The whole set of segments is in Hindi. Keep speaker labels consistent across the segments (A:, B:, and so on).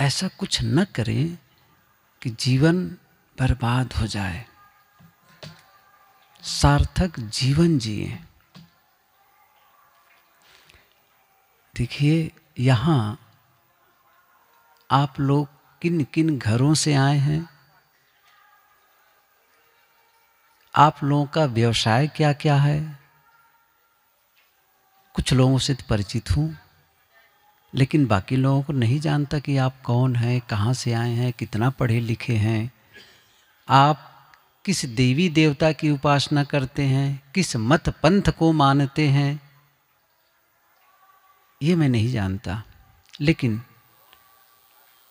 A: ऐसा कुछ न करें कि जीवन बर्बाद हो जाए सार्थक जीवन जिए देखिए यहाँ आप लोग किन किन घरों से आए हैं आप लोगों का व्यवसाय क्या क्या है कुछ लोगों से तो परिचित हूँ लेकिन बाकी लोगों को नहीं जानता कि आप कौन हैं कहाँ से आए हैं कितना पढ़े लिखे हैं आप किस देवी देवता की उपासना करते हैं किस मत पंथ को मानते हैं ये मैं नहीं जानता लेकिन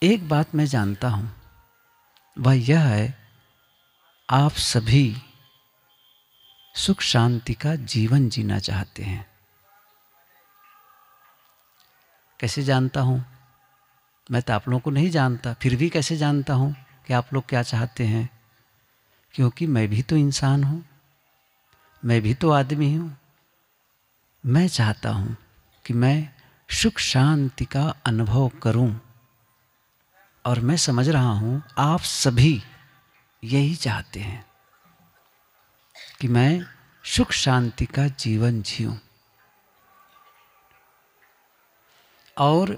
A: एक बात मैं जानता हूँ वह यह है आप सभी सुख शांति का जीवन जीना चाहते हैं कैसे जानता हूँ मैं तो आप लोगों को नहीं जानता फिर भी कैसे जानता हूँ कि आप लोग क्या चाहते हैं क्योंकि मैं भी तो इंसान हूँ मैं भी तो आदमी हूँ मैं चाहता हूँ कि मैं सुख शांति का अनुभव करूँ और मैं समझ रहा हूँ आप सभी यही चाहते हैं कि मैं सुख शांति का जीवन जीऊँ और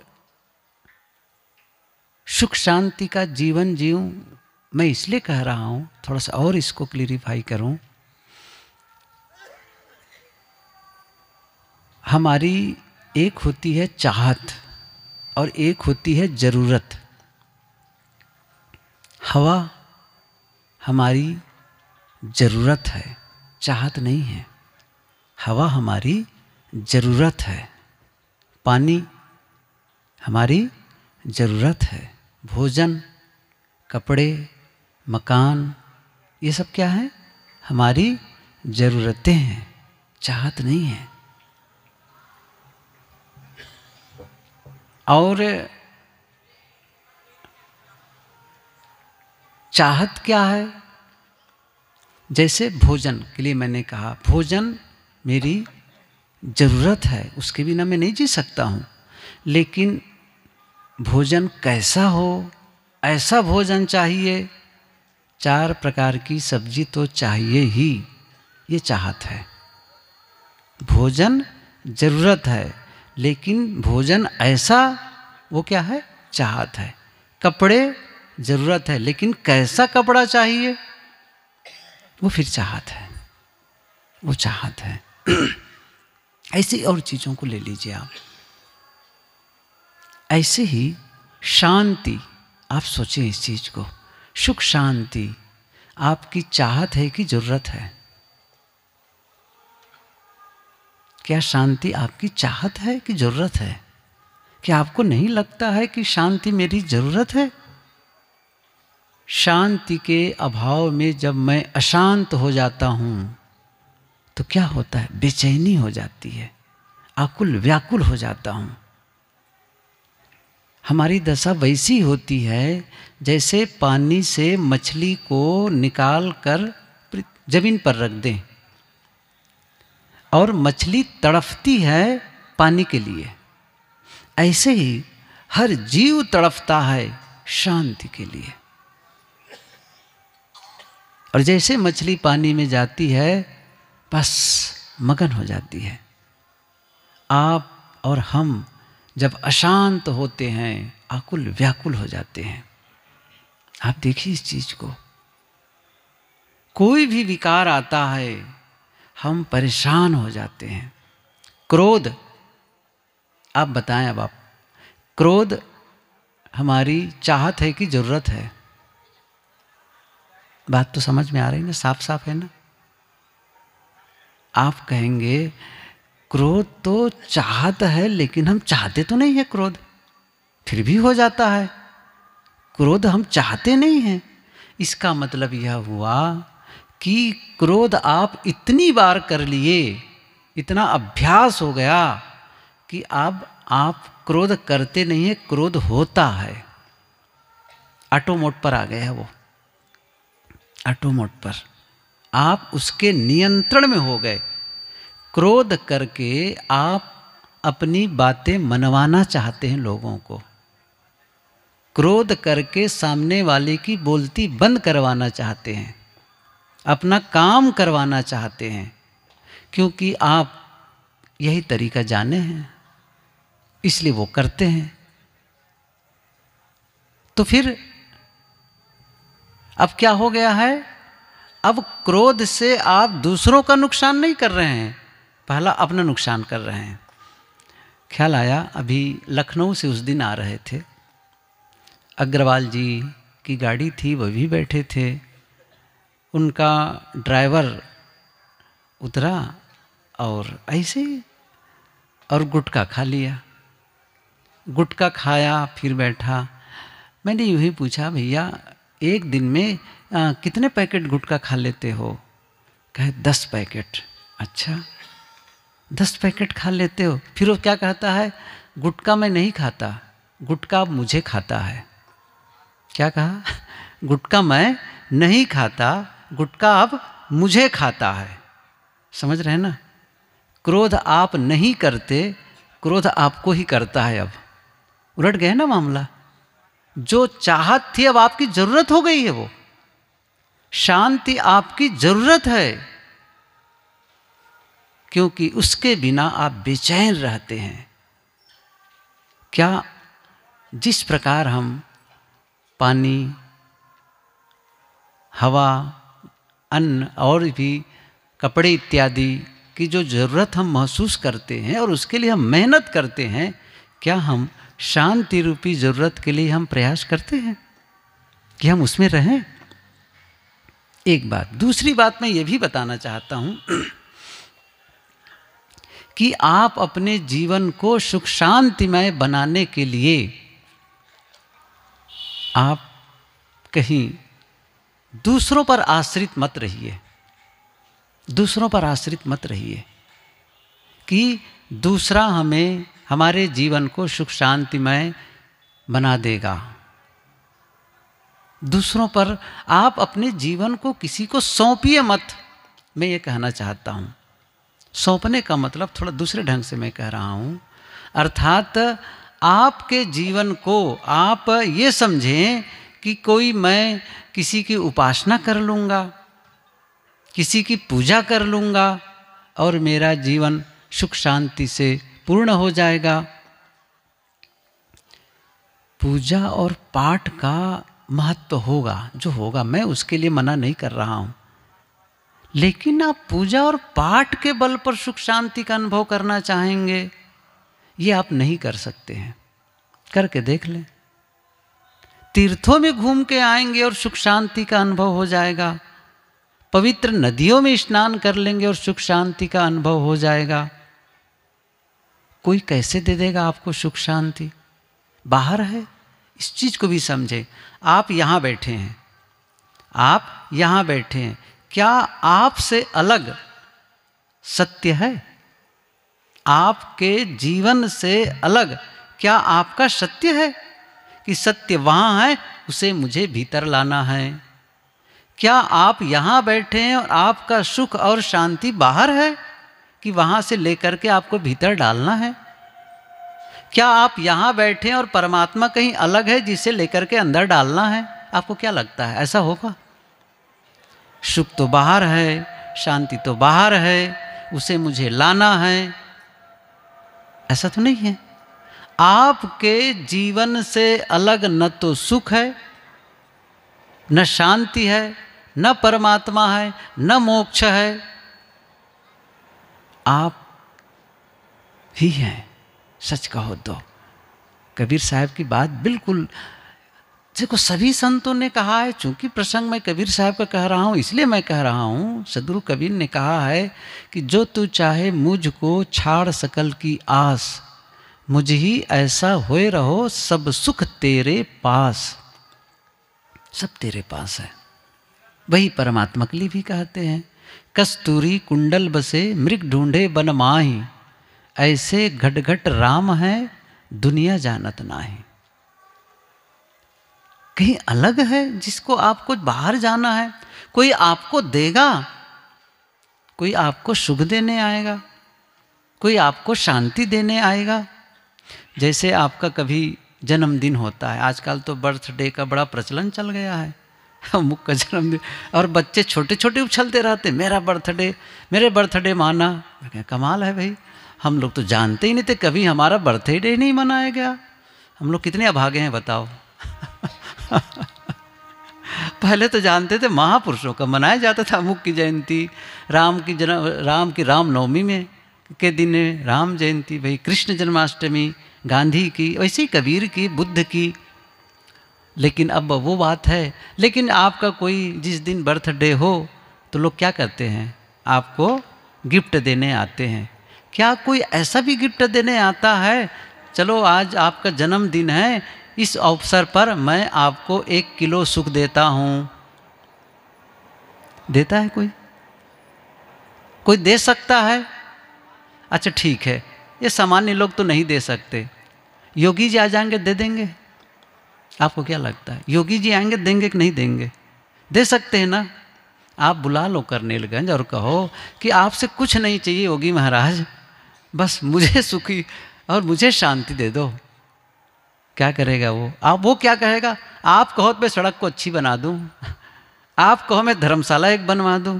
A: सुख शांति का जीवन जीऊँ मैं इसलिए कह रहा हूँ थोड़ा सा और इसको क्लियरिफाई करूँ हमारी एक होती है चाहत और एक होती है ज़रूरत हवा हमारी ज़रूरत है चाहत नहीं है हवा हमारी ज़रूरत है पानी हमारी ज़रूरत है भोजन कपड़े मकान ये सब क्या है हमारी ज़रूरतें हैं चाहत नहीं है और चाहत क्या है जैसे भोजन के लिए मैंने कहा भोजन मेरी ज़रूरत है उसके बिना मैं नहीं जी सकता हूँ लेकिन भोजन कैसा हो ऐसा भोजन चाहिए चार प्रकार की सब्जी तो चाहिए ही ये चाहत है भोजन ज़रूरत है लेकिन भोजन ऐसा वो क्या है चाहत है कपड़े ज़रूरत है लेकिन कैसा कपड़ा चाहिए वो फिर चाहत है वो चाहत है ऐसी और चीज़ों को ले लीजिए आप ऐसे ही शांति आप सोचें इस चीज़ को सुख शांति आपकी चाहत है कि ज़रूरत है क्या शांति आपकी चाहत है कि ज़रूरत है क्या आपको नहीं लगता है कि शांति मेरी ज़रूरत है शांति के अभाव में जब मैं अशांत हो जाता हूं तो क्या होता है बेचैनी हो जाती है आकुल व्याकुल हो जाता हूं हमारी दशा वैसी होती है जैसे पानी से मछली को निकाल कर जमीन पर रख दें और मछली तड़फती है पानी के लिए ऐसे ही हर जीव तड़फता है शांति के लिए और जैसे मछली पानी में जाती है बस मगन हो जाती है आप और हम जब अशांत होते हैं आकुल व्याकुल हो जाते हैं आप देखिए इस चीज को कोई भी विकार आता है हम परेशान हो जाते हैं क्रोध आप बताएं अब आप क्रोध हमारी चाहत है कि जरूरत है बात तो समझ में आ रही ना साफ साफ है ना आप कहेंगे क्रोध तो चाहत है लेकिन हम चाहते तो नहीं है क्रोध फिर भी हो जाता है क्रोध हम चाहते नहीं हैं इसका मतलब यह हुआ कि क्रोध आप इतनी बार कर लिए इतना अभ्यास हो गया कि अब आप क्रोध करते नहीं है क्रोध होता है ऑटो मोड पर आ गए है वो ऑटो मोड पर आप उसके नियंत्रण में हो गए क्रोध करके आप अपनी बातें मनवाना चाहते हैं लोगों को क्रोध करके सामने वाले की बोलती बंद करवाना चाहते हैं अपना काम करवाना चाहते हैं क्योंकि आप यही तरीका जाने हैं इसलिए वो करते हैं तो फिर अब क्या हो गया है अब क्रोध से आप दूसरों का नुकसान नहीं कर रहे हैं पहला अपना नुकसान कर रहे हैं ख्याल आया अभी लखनऊ से उस दिन आ रहे थे अग्रवाल जी की गाड़ी थी वह भी बैठे थे उनका ड्राइवर उतरा और ऐसे और गुटका खा लिया गुटका खाया फिर बैठा मैंने यूँ ही पूछा भैया एक दिन में आ, कितने पैकेट गुटका खा लेते हो कहे दस पैकेट अच्छा दस पैकेट खा लेते हो फिर वो क्या कहता है गुटका मैं नहीं खाता गुटका अब मुझे खाता है क्या कहा गुटका मैं नहीं खाता गुटका अब मुझे खाता है समझ रहे ना क्रोध आप नहीं करते क्रोध आपको ही करता है अब उलट गए ना मामला जो चाहत थी अब आपकी ज़रूरत हो गई है वो शांति आपकी ज़रूरत है क्योंकि उसके बिना आप बेचैन रहते हैं क्या जिस प्रकार हम पानी हवा अन्न और भी कपड़े इत्यादि की जो ज़रूरत हम महसूस करते हैं और उसके लिए हम मेहनत करते हैं क्या हम शांति रूपी ज़रूरत के लिए हम प्रयास करते हैं कि हम उसमें रहें एक बात दूसरी बात मैं ये भी बताना चाहता हूँ कि आप अपने जीवन को सुख शांतिमय बनाने के लिए आप कहीं दूसरों पर आश्रित मत रहिए दूसरों पर आश्रित मत रहिए कि दूसरा हमें हमारे जीवन को सुख शांतिमय बना देगा दूसरों पर आप अपने जीवन को किसी को सौंपिए मत मैं ये कहना चाहता हूँ सौंपने का मतलब थोड़ा दूसरे ढंग से मैं कह रहा हूँ अर्थात आपके जीवन को आप ये समझें कि कोई मैं किसी की उपासना कर लूँगा किसी की पूजा कर लूँगा और मेरा जीवन सुख शांति से पूर्ण हो जाएगा पूजा और पाठ का महत्व तो होगा जो होगा मैं उसके लिए मना नहीं कर रहा हूँ लेकिन आप पूजा और पाठ के बल पर सुख शांति का अनुभव करना चाहेंगे ये आप नहीं कर सकते हैं करके देख लें तीर्थों में घूम के आएंगे और सुख शांति का अनुभव हो जाएगा पवित्र नदियों में स्नान कर लेंगे और सुख शांति का अनुभव हो जाएगा कोई कैसे दे देगा आपको सुख शांति बाहर है इस चीज़ को भी समझें आप यहां बैठे हैं आप यहां बैठे हैं क्या आपसे अलग सत्य है आपके जीवन से अलग क्या आपका सत्य है कि सत्य वहाँ है उसे मुझे भीतर लाना है क्या आप यहाँ बैठे हैं और आपका सुख और शांति बाहर है कि वहाँ से लेकर के आपको भीतर डालना है क्या आप यहाँ बैठे हैं और परमात्मा कहीं अलग है जिसे लेकर के अंदर डालना है आपको क्या लगता है ऐसा होगा सुख तो बाहर है शांति तो बाहर है उसे मुझे लाना है ऐसा तो नहीं है आपके जीवन से अलग न तो सुख है न शांति है न परमात्मा है न मोक्ष है आप ही हैं सच कहो तो कबीर साहब की बात बिल्कुल देखो सभी संतों ने कहा है चूंकि प्रसंग मैं कबीर साहब का कह रहा हूँ इसलिए मैं कह रहा हूँ सदगुरु कबीर ने कहा है कि जो तू चाहे मुझको छाड़ सकल की आस मुझ ही ऐसा होए रहो सब सुख तेरे पास सब तेरे पास है वही परमात्मा लिए भी कहते हैं कस्तूरी कुंडल बसे मृग ढूंढे बन माही ऐसे घट घट राम है दुनिया जानत नाही कहीं अलग है जिसको आपको बाहर जाना है कोई आपको देगा कोई आपको सुख देने आएगा कोई आपको शांति देने आएगा जैसे आपका कभी जन्मदिन होता है आजकल तो बर्थडे का बड़ा प्रचलन चल गया है अमुक का जन्मदिन और बच्चे छोटे छोटे उछलते रहते मेरा बर्थडे मेरे बर्थडे माना कमाल है भाई हम लोग तो जानते ही नहीं थे कभी हमारा बर्थडे नहीं मनाया गया हम लोग कितने अभागे हैं बताओ पहले तो जानते थे महापुरुषों का मनाया जाता था अमुक की जयंती राम की जन्म राम की रामनवमी में के दिन राम जयंती भाई कृष्ण जन्माष्टमी गांधी की वैसे ही कबीर की बुद्ध की लेकिन अब वो बात है लेकिन आपका कोई जिस दिन बर्थडे हो तो लोग क्या करते हैं आपको गिफ्ट देने आते हैं क्या कोई ऐसा भी गिफ्ट देने आता है चलो आज आपका जन्मदिन है इस अवसर पर मैं आपको एक किलो सुख देता हूँ देता है कोई कोई दे सकता है अच्छा ठीक है ये सामान्य लोग तो नहीं दे सकते योगी जी आ जाएंगे दे देंगे आपको क्या लगता है योगी जी आएंगे देंगे कि नहीं देंगे दे सकते हैं ना आप बुला लो करनेलगंज और कहो कि आपसे कुछ नहीं चाहिए योगी महाराज बस मुझे सुखी और मुझे शांति दे दो क्या करेगा वो आप वो क्या कहेगा आप कहो तो मैं सड़क को अच्छी बना दू आप कहो मैं धर्मशाला एक बनवा दू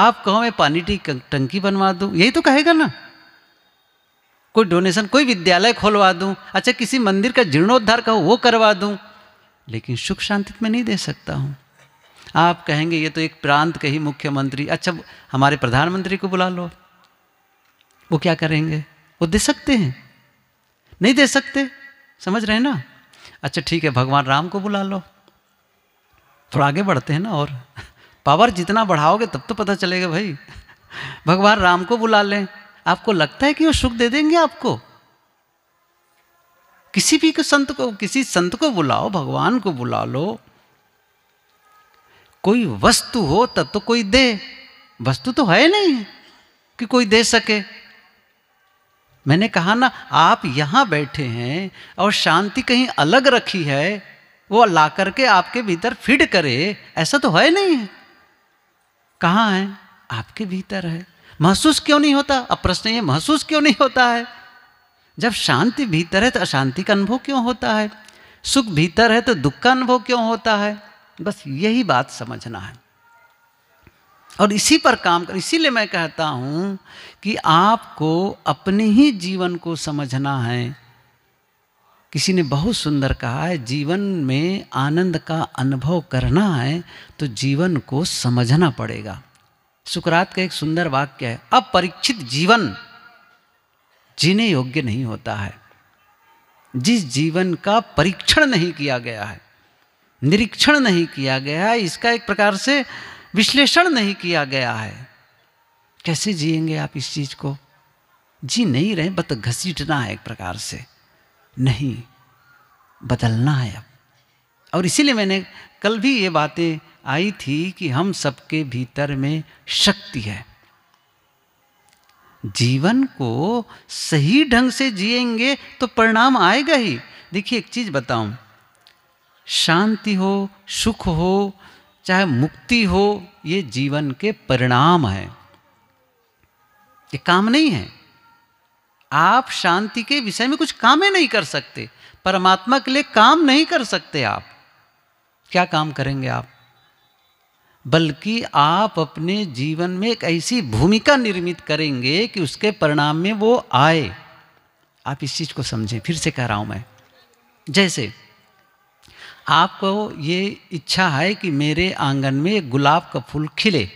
A: आप कहो मैं पानी की टंकी बनवा दू यही तो कहेगा ना कोई डोनेशन कोई विद्यालय खोलवा दू अच्छा किसी मंदिर का जीर्णोद्धार कहो वो करवा दू लेकिन सुख शांति में नहीं दे सकता हूं आप कहेंगे ये तो एक प्रांत के ही मुख्यमंत्री अच्छा हमारे प्रधानमंत्री को बुला लो वो क्या करेंगे वो दे सकते हैं नहीं दे सकते समझ रहे हैं ना अच्छा ठीक है भगवान राम को बुला लो थोड़ा आगे बढ़ते हैं ना और पावर जितना बढ़ाओगे तब तो पता चलेगा भाई भगवान राम को बुला लें आपको लगता है कि वो सुख दे देंगे आपको किसी भी को संत को किसी संत को बुलाओ भगवान को बुला लो कोई वस्तु हो तब तो कोई दे वस्तु तो है नहीं कि कोई दे सके मैंने कहा ना आप यहाँ बैठे हैं और शांति कहीं अलग रखी है वो ला करके आपके भीतर फिट करे ऐसा तो है नहीं है कहाँ है आपके भीतर है महसूस क्यों नहीं होता अब प्रश्न ये महसूस क्यों नहीं होता है जब शांति भीतर है तो अशांति का अनुभव क्यों होता है सुख भीतर है तो दुख का अनुभव क्यों होता है बस यही बात समझना है और इसी पर काम कर इसीलिए मैं कहता हूँ कि आपको अपने ही जीवन को समझना है किसी ने बहुत सुंदर कहा है जीवन में आनंद का अनुभव करना है तो जीवन को समझना पड़ेगा सुकरात का एक सुंदर वाक्य है अपरीक्षित जीवन जीने योग्य नहीं होता है जिस जीवन का परीक्षण नहीं किया गया है निरीक्षण नहीं किया गया है इसका एक प्रकार से विश्लेषण नहीं किया गया है कैसे जिएंगे आप इस चीज को जी नहीं रहे बत घसीटना है एक प्रकार से नहीं बदलना है अब और इसीलिए मैंने कल भी ये बातें आई थी कि हम सबके भीतर में शक्ति है जीवन को सही ढंग से जिएंगे तो परिणाम आएगा ही देखिए एक चीज़ बताऊं शांति हो सुख हो चाहे मुक्ति हो ये जीवन के परिणाम है ये काम नहीं है आप शांति के विषय में कुछ कामें नहीं कर सकते परमात्मा के लिए काम नहीं कर सकते आप क्या काम करेंगे आप बल्कि आप अपने जीवन में एक ऐसी भूमिका निर्मित करेंगे कि उसके परिणाम में वो आए आप इस चीज़ को समझें फिर से कह रहा हूं मैं जैसे आपको ये इच्छा है कि मेरे आंगन में गुलाब का फूल खिले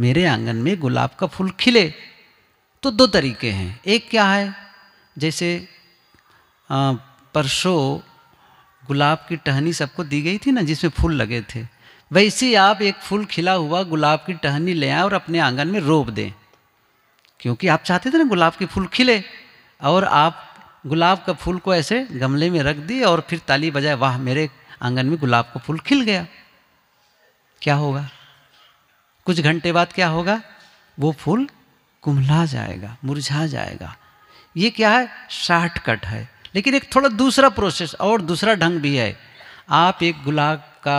A: मेरे आंगन में गुलाब का फूल खिले तो दो तरीके हैं एक क्या है जैसे परसों गुलाब की टहनी सबको दी गई थी ना जिसमें फूल लगे थे वैसे ही आप एक फूल खिला हुआ गुलाब की टहनी ले आए और अपने आंगन में रोप दें क्योंकि आप चाहते थे ना गुलाब के फूल खिले और आप गुलाब का फूल को ऐसे गमले में रख दी और फिर ताली बजाए वाह मेरे आंगन में गुलाब का फूल खिल गया क्या होगा कुछ घंटे बाद क्या होगा वो फूल कुमला जाएगा मुरझा जाएगा ये क्या है शॉर्टकट है लेकिन एक थोड़ा दूसरा प्रोसेस और दूसरा ढंग भी है आप एक गुलाब का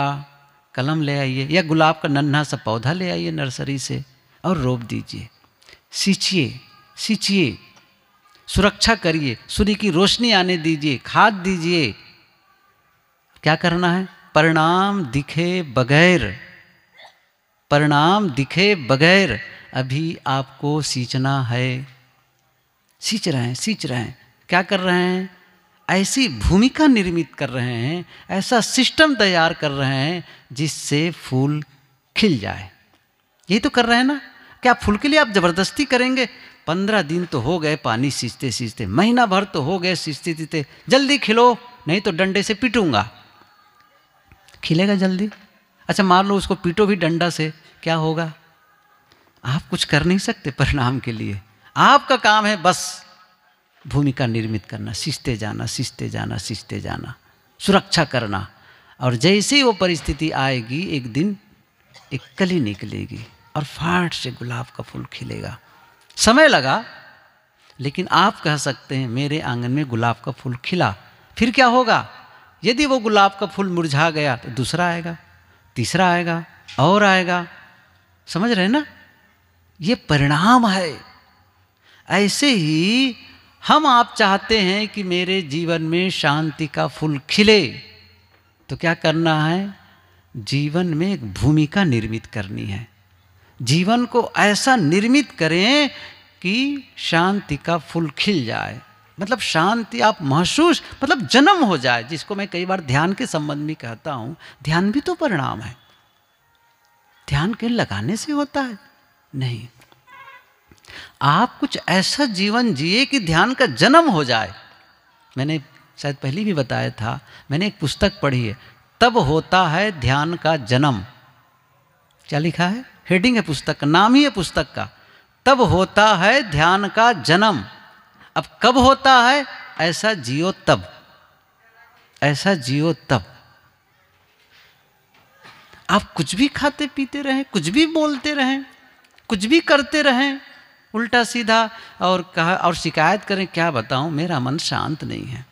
A: कलम ले आइए या गुलाब का नन्हा सा पौधा ले आइए नर्सरी से और रोप दीजिए सींचिए सींचिए सुरक्षा करिए सूर्य की रोशनी आने दीजिए खाद दीजिए क्या करना है परिणाम दिखे बगैर परिणाम दिखे बगैर अभी आपको सींचना है सींच रहे हैं सींच रहे हैं क्या कर रहे हैं ऐसी भूमिका निर्मित कर रहे हैं ऐसा सिस्टम तैयार कर रहे हैं जिससे फूल खिल जाए यही तो कर रहे हैं ना क्या फूल के लिए आप ज़बरदस्ती करेंगे पंद्रह दिन तो हो गए पानी सींचते सींचते महीना भर तो हो गए सींचते सींचते जल्दी खिलो नहीं तो डंडे से पीटूंगा खिलेगा जल्दी अच्छा मान लो उसको पीटो भी डंडा से क्या होगा आप कुछ कर नहीं सकते परिणाम के लिए आपका काम है बस भूमिका निर्मित करना सींचते जाना सींचते जाना सींचते जाना सुरक्षा करना और जैसे ही वो परिस्थिति आएगी एक दिन एक कली निकलेगी और फाट से गुलाब का फूल खिलेगा समय लगा लेकिन आप कह सकते हैं मेरे आंगन में गुलाब का फूल खिला फिर क्या होगा यदि वो गुलाब का फूल मुरझा गया तो दूसरा आएगा तीसरा आएगा और आएगा समझ रहे ना ये परिणाम है ऐसे ही हम आप चाहते हैं कि मेरे जीवन में शांति का फूल खिले तो क्या करना है जीवन में एक भूमिका निर्मित करनी है जीवन को ऐसा निर्मित करें कि शांति का फूल खिल जाए मतलब शांति आप महसूस मतलब जन्म हो जाए जिसको मैं कई बार ध्यान के संबंध में कहता हूँ ध्यान भी तो परिणाम है ध्यान के लगाने से होता है नहीं आप कुछ ऐसा जीवन जिए कि ध्यान का जन्म हो जाए मैंने शायद पहले भी बताया था मैंने एक पुस्तक पढ़ी है तब होता है ध्यान का जन्म क्या लिखा है हेडिंग है पुस्तक का नाम ही है पुस्तक का तब होता है ध्यान का जन्म अब कब होता है ऐसा जियो तब ऐसा जियो तब आप कुछ भी खाते पीते रहें कुछ भी बोलते रहें कुछ भी करते रहें उल्टा सीधा और कहा और शिकायत करें क्या बताऊं मेरा मन शांत नहीं है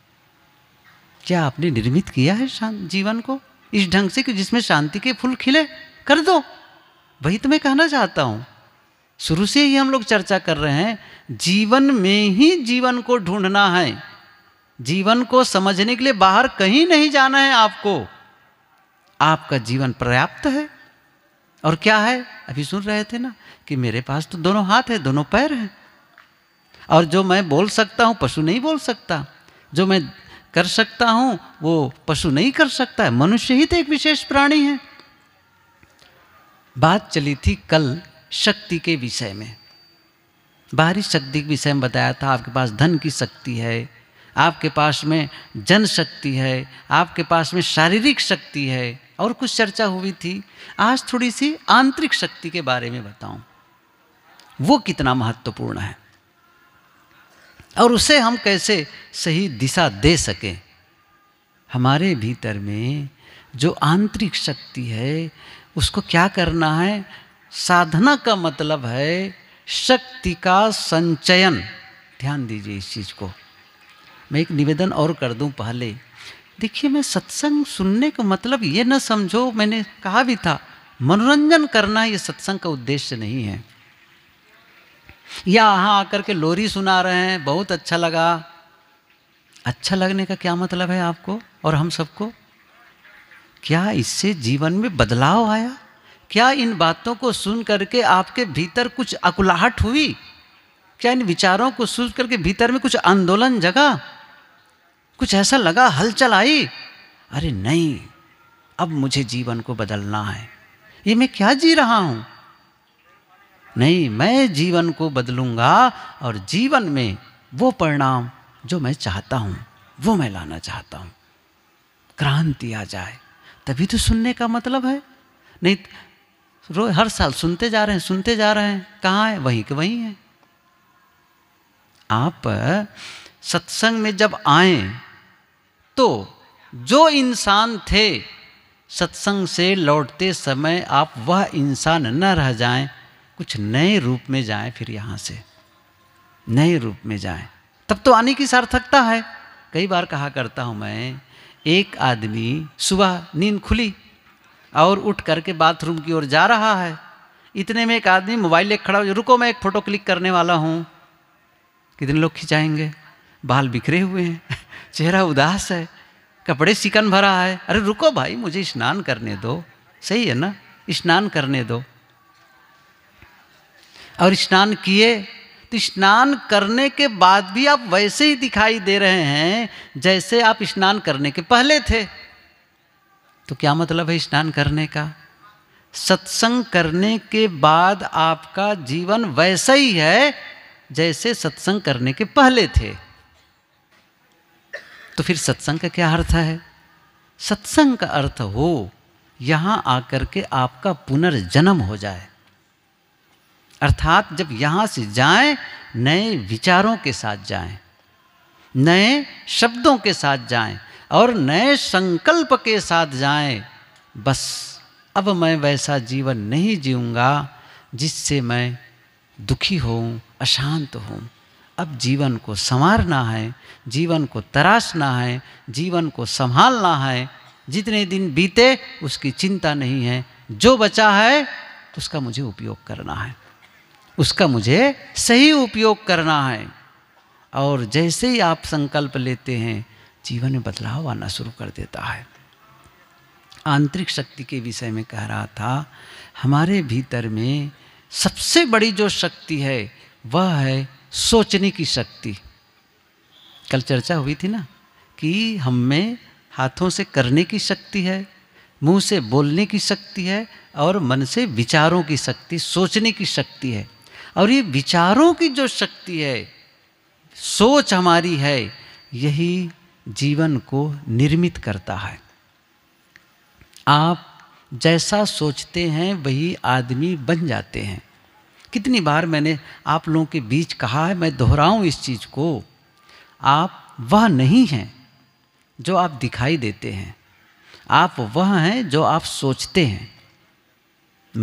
A: क्या आपने निर्मित किया है शांत जीवन को इस ढंग से कि जिसमें शांति के फूल खिले कर दो वही तो मैं कहना चाहता हूँ शुरू से ही हम लोग चर्चा कर रहे हैं जीवन में ही जीवन को ढूंढना है जीवन को समझने के लिए बाहर कहीं नहीं जाना है आपको आपका जीवन पर्याप्त है और क्या है अभी सुन रहे थे ना कि मेरे पास तो दोनों हाथ है दोनों पैर हैं और जो मैं बोल सकता हूँ पशु नहीं बोल सकता जो मैं कर सकता हूँ वो पशु नहीं कर सकता है मनुष्य ही तो एक विशेष प्राणी है बात चली थी कल शक्ति के विषय में बाहरी शक्ति के विषय में बताया था आपके पास धन की शक्ति है आपके पास में जन शक्ति है आपके पास में शारीरिक शक्ति है और कुछ चर्चा हुई थी आज थोड़ी सी आंतरिक शक्ति के बारे में बताऊं वो कितना महत्वपूर्ण है और उसे हम कैसे सही दिशा दे सकें हमारे भीतर में जो आंतरिक शक्ति है उसको क्या करना है साधना का मतलब है शक्ति का संचयन ध्यान दीजिए इस चीज़ को मैं एक निवेदन और कर दूं पहले देखिए मैं सत्संग सुनने का मतलब ये ना समझो मैंने कहा भी था मनोरंजन करना ये सत्संग का उद्देश्य नहीं है या यहाँ आकर के लोरी सुना रहे हैं बहुत अच्छा लगा अच्छा लगने का क्या मतलब है आपको और हम सबको क्या इससे जीवन में बदलाव आया क्या इन बातों को सुन करके आपके भीतर कुछ अकुलाहट हुई क्या इन विचारों को सुन करके भीतर में कुछ आंदोलन जगा कुछ ऐसा लगा हलचल आई अरे नहीं अब मुझे जीवन को बदलना है ये मैं क्या जी रहा हूं नहीं मैं जीवन को बदलूंगा और जीवन में वो परिणाम जो मैं चाहता हूं वो मैं लाना चाहता हूं क्रांति आ जाए तभी तो सुनने का मतलब है नहीं रो हर साल सुनते जा रहे हैं सुनते जा रहे हैं कहाँ है वहीं के वहीं है आप सत्संग में जब आए तो जो इंसान थे सत्संग से लौटते समय आप वह इंसान न रह जाएं कुछ नए रूप में जाएं फिर यहाँ से नए रूप में जाएं तब तो आने की सार्थकता है कई बार कहा करता हूँ मैं एक आदमी सुबह नींद खुली और उठ करके बाथरूम की ओर जा रहा है इतने में एक आदमी मोबाइल लेकर खड़ा हो रुको मैं एक फ़ोटो क्लिक करने वाला हूँ कितने लोग खिंचाएंगे बाल बिखरे हुए हैं चेहरा उदास है कपड़े सिकन भरा है अरे रुको भाई मुझे स्नान करने दो सही है ना स्नान करने दो और स्नान किए तो स्नान करने के बाद भी आप वैसे ही दिखाई दे रहे हैं जैसे आप स्नान करने के पहले थे तो क्या मतलब है स्नान करने का सत्संग करने के बाद आपका जीवन वैसा ही है जैसे सत्संग करने के पहले थे तो फिर सत्संग का क्या अर्थ है सत्संग का अर्थ हो यहां आकर के आपका पुनर्जन्म हो जाए अर्थात जब यहाँ से जाएं नए विचारों के साथ जाएं नए शब्दों के साथ जाएं और नए संकल्प के साथ जाएं बस अब मैं वैसा जीवन नहीं जीऊँगा जिससे मैं दुखी हूँ अशांत हूँ अब जीवन को संवारना है जीवन को तराशना है जीवन को संभालना है जितने दिन बीते उसकी चिंता नहीं है जो बचा है उसका मुझे उपयोग करना है उसका मुझे सही उपयोग करना है और जैसे ही आप संकल्प लेते हैं जीवन में बदलाव आना शुरू कर देता है आंतरिक शक्ति के विषय में कह रहा था हमारे भीतर में सबसे बड़ी जो शक्ति है वह है सोचने की शक्ति कल चर्चा हुई थी ना कि हम में हाथों से करने की शक्ति है मुंह से बोलने की शक्ति है और मन से विचारों की शक्ति सोचने की शक्ति है और ये विचारों की जो शक्ति है सोच हमारी है यही जीवन को निर्मित करता है आप जैसा सोचते हैं वही आदमी बन जाते हैं कितनी बार मैंने आप लोगों के बीच कहा है मैं दोहराऊं इस चीज़ को आप वह नहीं हैं जो आप दिखाई देते हैं आप वह हैं जो आप सोचते हैं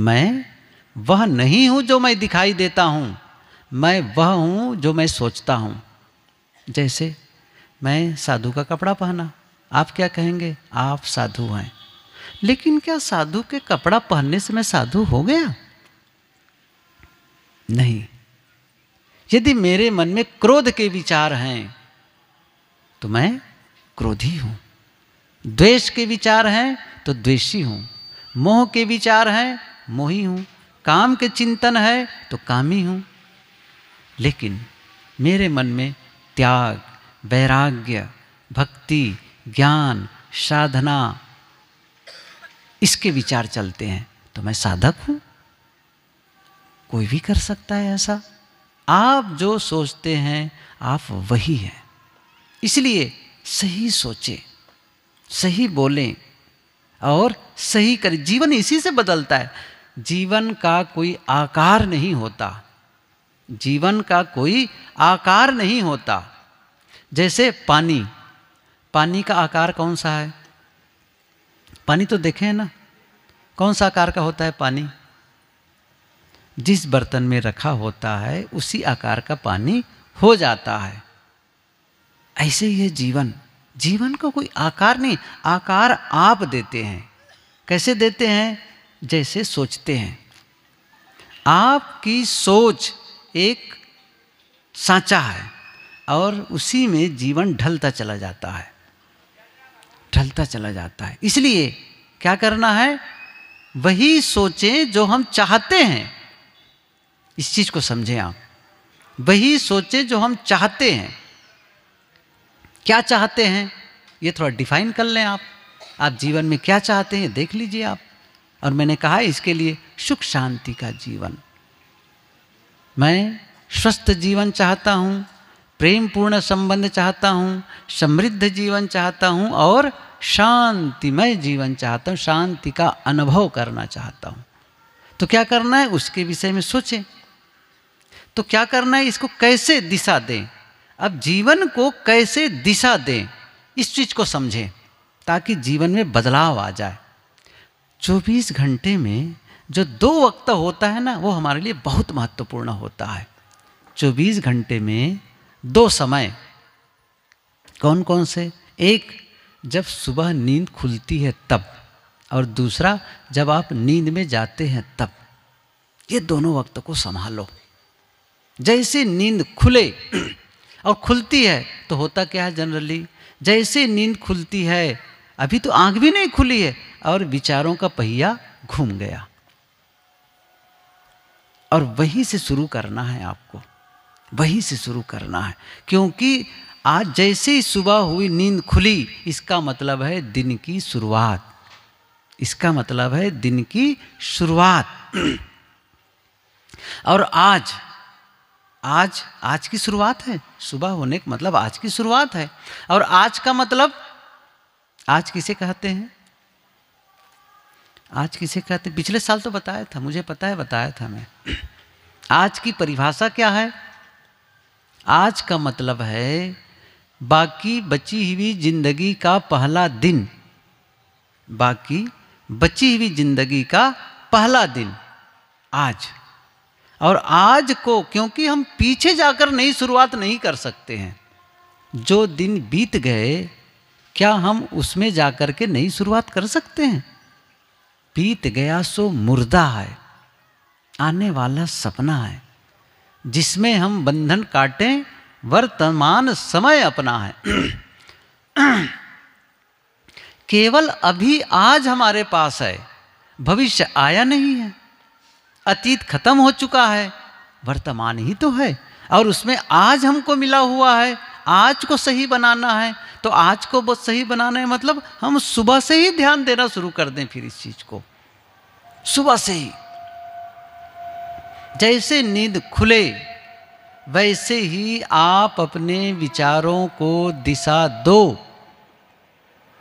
A: मैं वह नहीं हूं जो मैं दिखाई देता हूं मैं वह हूं जो मैं सोचता हूं जैसे मैं साधु का कपड़ा पहना आप क्या कहेंगे आप साधु हैं लेकिन क्या साधु के कपड़ा पहनने से मैं साधु हो गया नहीं यदि मेरे मन में क्रोध के विचार हैं तो मैं क्रोधी हूं द्वेष के विचार हैं तो द्वेषी हूं मोह के विचार हैं मोही हूं काम के चिंतन है तो काम ही हूँ लेकिन मेरे मन में त्याग वैराग्य भक्ति ज्ञान साधना इसके विचार चलते हैं तो मैं साधक हूँ कोई भी कर सकता है ऐसा आप जो सोचते हैं आप वही हैं इसलिए सही सोचें सही बोलें और सही करें जीवन इसी से बदलता है जीवन का कोई आकार नहीं होता जीवन का कोई आकार नहीं होता जैसे पानी पानी का आकार कौन सा है पानी तो देखें ना कौन सा आकार का होता है पानी जिस बर्तन में रखा होता है उसी आकार का पानी हो जाता है ऐसे ही है जीवन जीवन को कोई आकार नहीं आकार आप देते हैं कैसे देते हैं जैसे सोचते हैं आपकी सोच एक सांचा है और उसी में जीवन ढलता चला जाता है ढलता चला जाता है इसलिए क्या करना है वही सोचें जो हम चाहते हैं इस चीज़ को समझें आप वही सोचें जो हम चाहते हैं क्या चाहते हैं ये थोड़ा डिफाइन कर लें आप आप जीवन में क्या चाहते हैं देख लीजिए आप और मैंने कहा इसके लिए सुख शांति का जीवन मैं स्वस्थ जीवन चाहता हूँ प्रेम पूर्ण संबंध चाहता हूँ समृद्ध जीवन चाहता हूँ और शांतिमय जीवन चाहता हूँ शांति का अनुभव करना चाहता हूँ तो क्या करना है उसके विषय में सोचें तो क्या करना है इसको कैसे दिशा दें अब जीवन को कैसे दिशा दें इस चीज़ को समझें ताकि जीवन में बदलाव आ जाए 24 घंटे में जो दो वक्त होता है ना वो हमारे लिए बहुत महत्वपूर्ण होता है 24 घंटे में दो समय कौन कौन से एक जब सुबह नींद खुलती है तब और दूसरा जब आप नींद में जाते हैं तब ये दोनों वक्त को संभालो जैसे नींद खुले और खुलती है तो होता क्या है जनरली जैसे नींद खुलती है अभी तो आंख भी नहीं खुली है और विचारों का पहिया घूम गया और वहीं से शुरू करना है आपको वहीं से शुरू करना है क्योंकि आज जैसे ही सुबह हुई नींद खुली इसका मतलब है दिन की शुरुआत इसका मतलब है दिन की शुरुआत और आज आज आज की शुरुआत है सुबह होने का मतलब आज की शुरुआत है और आज का मतलब आज किसे कहते हैं आज किसे कहते पिछले साल तो बताया था मुझे पता है बताया था मैं आज की परिभाषा क्या है आज का मतलब है बाकी बची हुई जिंदगी का पहला दिन बाकी बची हुई जिंदगी का पहला दिन आज और आज को क्योंकि हम पीछे जाकर नई शुरुआत नहीं कर सकते हैं जो दिन बीत गए क्या हम उसमें जाकर के नई शुरुआत कर सकते हैं बीत गया सो मुर्दा है आने वाला सपना है जिसमें हम बंधन काटें वर्तमान समय अपना है केवल अभी आज हमारे पास है भविष्य आया नहीं है अतीत खत्म हो चुका है वर्तमान ही तो है और उसमें आज हमको मिला हुआ है आज को सही बनाना है तो आज को बहुत सही बनाना है मतलब हम सुबह से ही ध्यान देना शुरू कर दें फिर इस चीज़ को सुबह से ही जैसे नींद खुले वैसे ही आप अपने विचारों को दिशा दो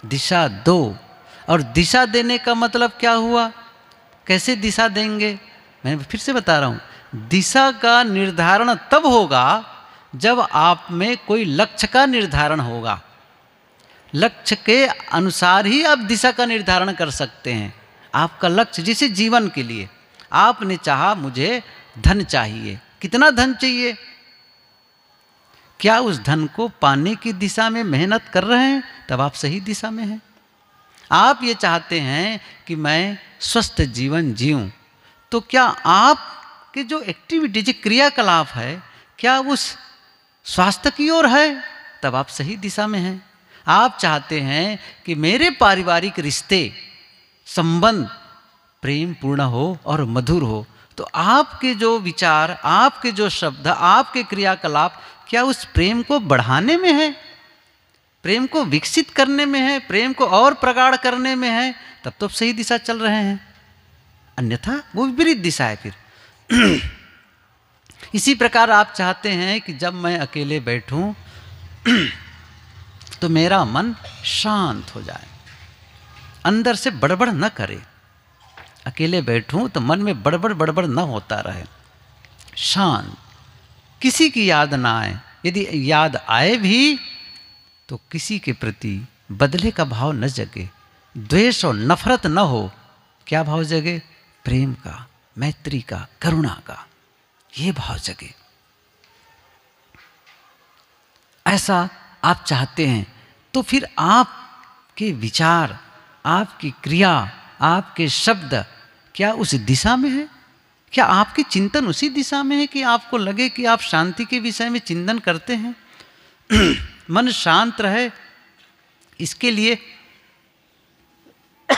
A: दिशा दो और दिशा देने का मतलब क्या हुआ कैसे दिशा देंगे मैं फिर से बता रहा हूं दिशा का निर्धारण तब होगा जब आप में कोई लक्ष्य का निर्धारण होगा लक्ष्य के अनुसार ही आप दिशा का निर्धारण कर सकते हैं आपका लक्ष्य जिसे जीवन के लिए आपने चाहा मुझे धन चाहिए कितना धन चाहिए क्या उस धन को पाने की दिशा में मेहनत कर रहे हैं तब आप सही दिशा में हैं आप ये चाहते हैं कि मैं स्वस्थ जीवन जीऊं तो क्या आप के जो एक्टिविटी जो क्रियाकलाप है क्या उस स्वास्थ्य की ओर है तब आप सही दिशा में हैं आप चाहते हैं कि मेरे पारिवारिक रिश्ते संबंध प्रेम पूर्ण हो और मधुर हो तो आपके जो विचार आपके जो शब्द आपके क्रियाकलाप क्या उस प्रेम को बढ़ाने में है प्रेम को विकसित करने में है प्रेम को और प्रगाढ़ करने में है तब तो सही दिशा चल रहे हैं अन्यथा वो विपरीत दिशा है फिर इसी प्रकार आप चाहते हैं कि जब मैं अकेले बैठूं तो मेरा मन शांत हो जाए अंदर से बड़बड़ न करे अकेले बैठूं तो मन में बड़बड़ बड़बड़ न होता रहे शांत किसी की याद ना आए यदि याद आए भी तो किसी के प्रति बदले का भाव न जगे द्वेष और नफरत न हो क्या भाव जगे प्रेम का मैत्री का करुणा का ये भाव जगे ऐसा आप चाहते हैं तो फिर आपके विचार आपकी क्रिया आपके शब्द क्या उस दिशा में है क्या आपके चिंतन उसी दिशा में है कि आपको लगे कि आप शांति के विषय में चिंतन करते हैं मन शांत रहे इसके लिए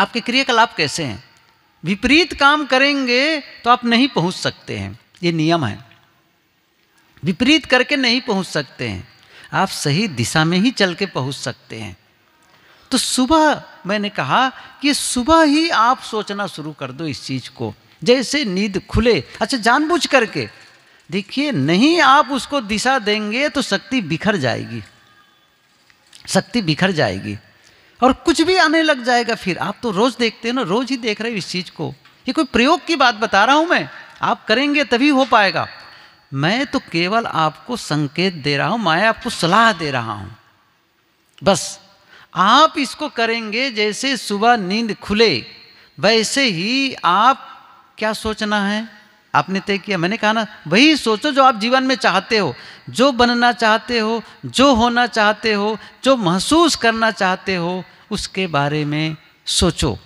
A: आपके क्रियाकलाप कैसे हैं विपरीत काम करेंगे तो आप नहीं पहुंच सकते हैं ये नियम है विपरीत करके नहीं पहुंच सकते हैं आप सही दिशा में ही चल के पहुंच सकते हैं तो सुबह मैंने कहा कि सुबह ही आप सोचना शुरू कर दो इस चीज़ को जैसे नींद खुले अच्छा जानबूझ करके देखिए नहीं आप उसको दिशा देंगे तो शक्ति बिखर जाएगी शक्ति बिखर जाएगी और कुछ भी आने लग जाएगा फिर आप तो रोज़ देखते हैं ना रोज़ ही देख रहे हो इस चीज़ को ये कोई प्रयोग की बात बता रहा हूं मैं आप करेंगे तभी हो पाएगा मैं तो केवल आपको संकेत दे रहा हूं मैं आपको सलाह दे रहा हूं बस आप इसको करेंगे जैसे सुबह नींद खुले वैसे ही आप क्या सोचना है आपने तय किया मैंने कहा ना वही सोचो जो आप जीवन में चाहते हो जो बनना चाहते हो जो होना चाहते हो जो महसूस करना चाहते हो उसके बारे में सोचो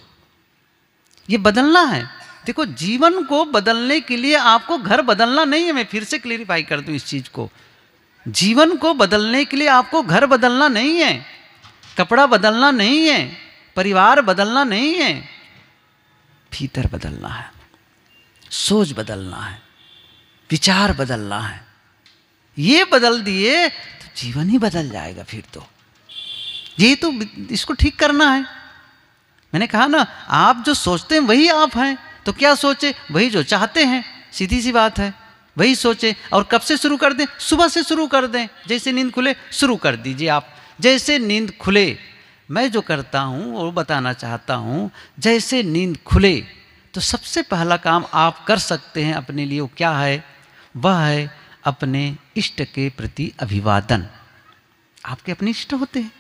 A: ये बदलना है देखो जीवन को बदलने के लिए आपको घर बदलना नहीं है मैं फिर से क्लियरिफाई कर दूं इस चीज़ को जीवन को बदलने के लिए आपको घर बदलना नहीं है कपड़ा बदलना नहीं है परिवार बदलना नहीं है भीतर बदलना है सोच बदलना है विचार बदलना है ये बदल दिए तो जीवन ही बदल जाएगा फिर तो ये तो इसको ठीक करना है मैंने कहा ना आप जो सोचते हैं वही आप हैं तो क्या सोचे वही जो चाहते हैं सीधी सी बात है वही सोचे और कब से शुरू कर दें सुबह से शुरू कर दें जैसे नींद खुले शुरू कर दीजिए आप जैसे नींद खुले मैं जो करता हूँ वो बताना चाहता हूँ जैसे नींद खुले तो सबसे पहला काम आप कर सकते हैं अपने लिए वो क्या है वह है अपने इष्ट के प्रति अभिवादन आपके अपने इष्ट होते हैं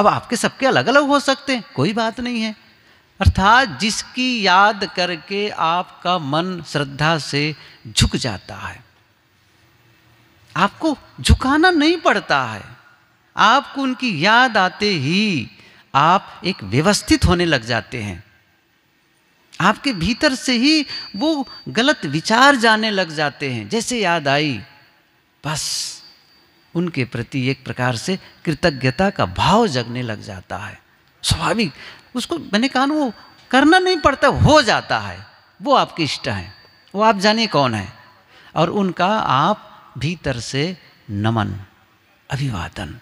A: अब आपके सबके अलग अलग हो सकते हैं कोई बात नहीं है अर्थात जिसकी याद करके आपका मन श्रद्धा से झुक जाता है आपको झुकाना नहीं पड़ता है आपको उनकी याद आते ही आप एक व्यवस्थित होने लग जाते हैं आपके भीतर से ही वो गलत विचार जाने लग जाते हैं जैसे याद आई बस उनके प्रति एक प्रकार से कृतज्ञता का भाव जगने लग जाता है स्वाभाविक उसको मैंने कहा ना वो करना नहीं पड़ता हो जाता है वो आपकी इष्ट है वो आप जानिए कौन है और उनका आप भीतर से नमन अभिवादन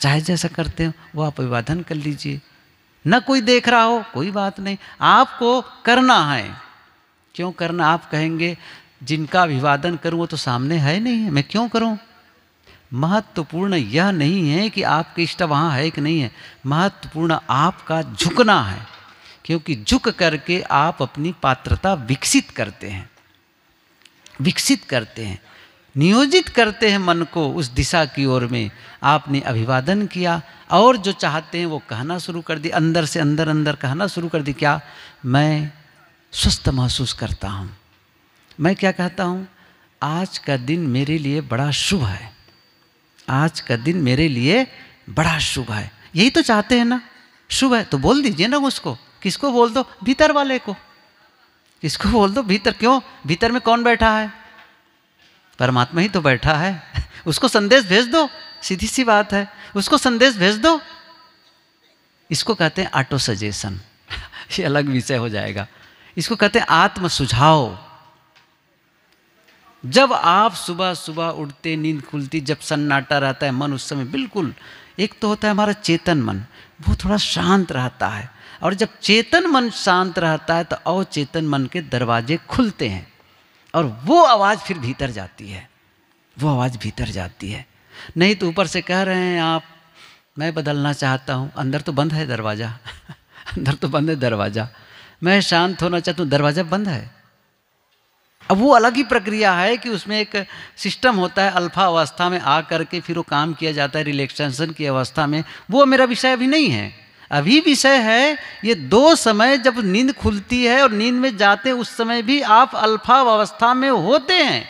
A: चाहे जैसा करते हो वो आप अभिवादन कर लीजिए न कोई देख रहा हो कोई बात नहीं आपको करना है क्यों करना आप कहेंगे जिनका अभिवादन करूँ वो तो सामने है नहीं है मैं क्यों करूँ महत्वपूर्ण यह नहीं है कि आपकी इष्टा वहाँ है कि नहीं है महत्वपूर्ण आपका झुकना है क्योंकि झुक करके आप अपनी पात्रता विकसित करते हैं विकसित करते हैं नियोजित करते हैं मन को उस दिशा की ओर में आपने अभिवादन किया और जो चाहते हैं वो कहना शुरू कर दी अंदर से अंदर अंदर कहना शुरू कर दी क्या मैं स्वस्थ महसूस करता हूँ मैं क्या कहता हूँ आज का दिन मेरे लिए बड़ा शुभ है आज का दिन मेरे लिए बड़ा शुभ है यही तो चाहते हैं ना शुभ है तो बोल दीजिए ना उसको किसको बोल दो भीतर वाले को किसको बोल दो भीतर क्यों भीतर में कौन बैठा है परमात्मा ही तो बैठा है उसको संदेश भेज दो सीधी सी बात है उसको संदेश भेज दो इसको कहते हैं ऑटो सजेशन ये अलग विषय हो जाएगा इसको कहते हैं आत्म सुझाव जब आप सुबह सुबह उठते नींद खुलती जब सन्नाटा रहता है मन उस समय बिल्कुल एक तो होता है हमारा चेतन मन वो थोड़ा शांत रहता है और जब चेतन मन शांत रहता है तो अवचेतन मन के दरवाजे खुलते हैं और वो आवाज़ फिर भीतर जाती है वो आवाज़ भीतर जाती है नहीं तो ऊपर से कह रहे हैं आप मैं बदलना चाहता हूँ अंदर तो बंद है दरवाज़ा अंदर तो बंद है दरवाज़ा मैं शांत होना चाहता हूँ दरवाज़ा बंद है अब वो अलग ही प्रक्रिया है कि उसमें एक सिस्टम होता है अल्फा अवस्था में आ करके फिर वो काम किया जाता है रिलैक्सेशन की अवस्था में वो मेरा विषय अभी नहीं है अभी विषय है ये दो समय जब नींद खुलती है और नींद में जाते उस समय भी आप अल्फा अवस्था में होते हैं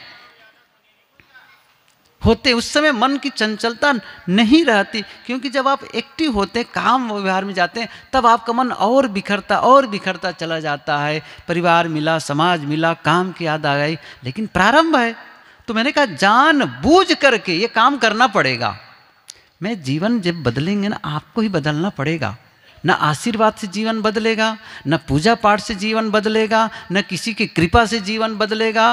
A: होते उस समय मन की चंचलता नहीं रहती क्योंकि जब आप एक्टिव होते हैं काम व्यवहार में जाते हैं तब आपका मन और बिखरता और बिखरता चला जाता है परिवार मिला समाज मिला काम की याद आ गई लेकिन प्रारंभ है तो मैंने कहा जान बूझ करके ये काम करना पड़ेगा मैं जीवन जब बदलेंगे ना आपको ही बदलना पड़ेगा न आशीर्वाद से जीवन बदलेगा न पूजा पाठ से जीवन बदलेगा न किसी की कृपा से जीवन बदलेगा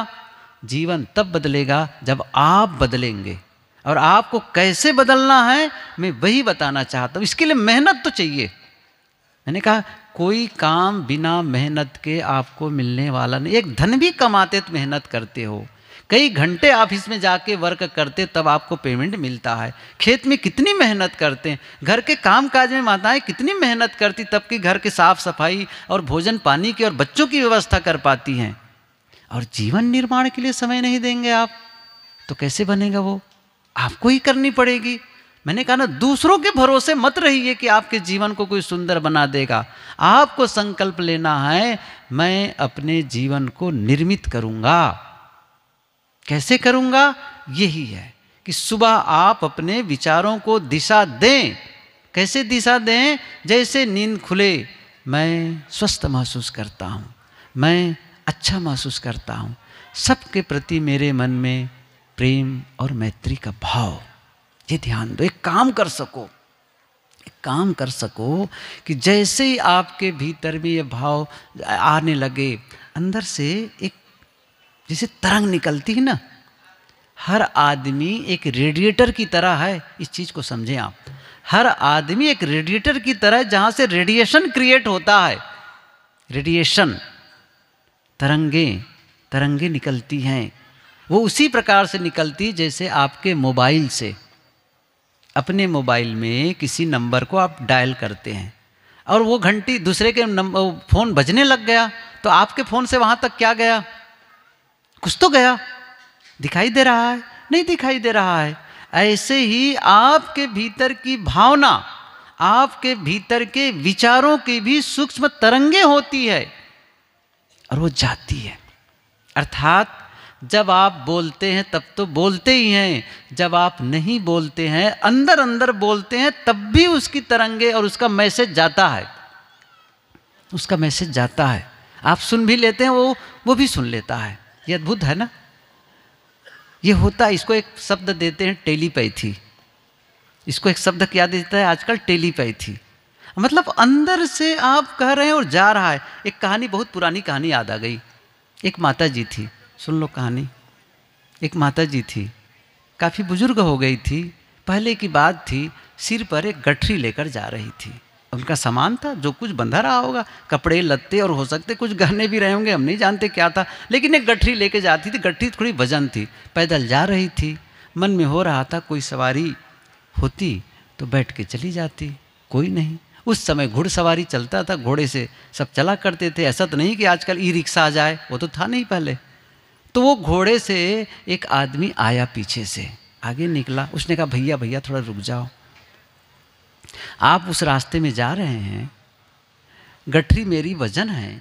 A: जीवन तब बदलेगा जब आप बदलेंगे और आपको कैसे बदलना है मैं वही बताना चाहता हूँ इसके लिए मेहनत तो चाहिए मैंने कहा कोई काम बिना मेहनत के आपको मिलने वाला नहीं एक धन भी कमाते तो मेहनत करते हो कई घंटे ऑफिस में जाके वर्क करते तब आपको पेमेंट मिलता है खेत में कितनी मेहनत करते हैं घर के काम काज में माताएं कितनी मेहनत करती तब कि घर की साफ़ सफाई और भोजन पानी की और बच्चों की व्यवस्था कर पाती हैं और जीवन निर्माण के लिए समय नहीं देंगे आप तो कैसे बनेगा वो आपको ही करनी पड़ेगी मैंने कहा ना दूसरों के भरोसे मत रहिए कि आपके जीवन को कोई सुंदर बना देगा आपको संकल्प लेना है मैं अपने जीवन को निर्मित करूंगा कैसे करूंगा यही है कि सुबह आप अपने विचारों को दिशा दें कैसे दिशा दें जैसे नींद खुले मैं स्वस्थ महसूस करता हूं मैं अच्छा महसूस करता हूँ सबके प्रति मेरे मन में प्रेम और मैत्री का भाव ये ध्यान दो एक काम कर सको एक काम कर सको कि जैसे ही आपके भीतर में ये भाव आने लगे अंदर से एक जैसे तरंग निकलती है ना हर आदमी एक रेडिएटर की तरह है इस चीज़ को समझें आप हर आदमी एक रेडिएटर की तरह जहाँ से रेडिएशन क्रिएट होता है रेडिएशन तरंगे तरंगे निकलती हैं वो उसी प्रकार से निकलती जैसे आपके मोबाइल से अपने मोबाइल में किसी नंबर को आप डायल करते हैं और वो घंटी दूसरे के नंबर फ़ोन बजने लग गया तो आपके फ़ोन से वहां तक क्या गया कुछ तो गया दिखाई दे रहा है नहीं दिखाई दे रहा है ऐसे ही आपके भीतर की भावना आपके भीतर के विचारों की भी सूक्ष्म तरंगे होती है और वो जाती है अर्थात जब आप बोलते हैं तब तो बोलते ही हैं जब आप नहीं बोलते हैं अंदर अंदर बोलते हैं तब भी उसकी तरंगे और उसका मैसेज जाता है उसका मैसेज जाता है आप सुन भी लेते हैं वो वो भी सुन लेता है ये अद्भुत है ना ये होता है इसको एक शब्द देते हैं टेलीपैथी इसको एक शब्द क्या देता है आजकल टेलीपैथी मतलब अंदर से आप कह रहे हैं और जा रहा है एक कहानी बहुत पुरानी कहानी याद आ गई एक माता जी थी सुन लो कहानी एक माता जी थी काफ़ी बुजुर्ग हो गई थी पहले की बात थी सिर पर एक गठरी लेकर जा रही थी उनका सामान था जो कुछ बंधा रहा होगा कपड़े लत्ते और हो सकते कुछ गहने भी रहे होंगे हम नहीं जानते क्या था लेकिन एक गठरी लेके जाती थी गठरी थोड़ी वजन थी पैदल जा रही थी मन में हो रहा था कोई सवारी होती तो बैठ के चली जाती कोई नहीं उस समय घुड़सवारी चलता था घोड़े से सब चला करते थे ऐसा तो नहीं कि आजकल ई रिक्शा आ जाए वो तो था नहीं पहले तो वो घोड़े से एक आदमी आया पीछे से आगे निकला उसने कहा भैया भैया थोड़ा रुक जाओ आप उस रास्ते में जा रहे हैं गठरी मेरी वजन है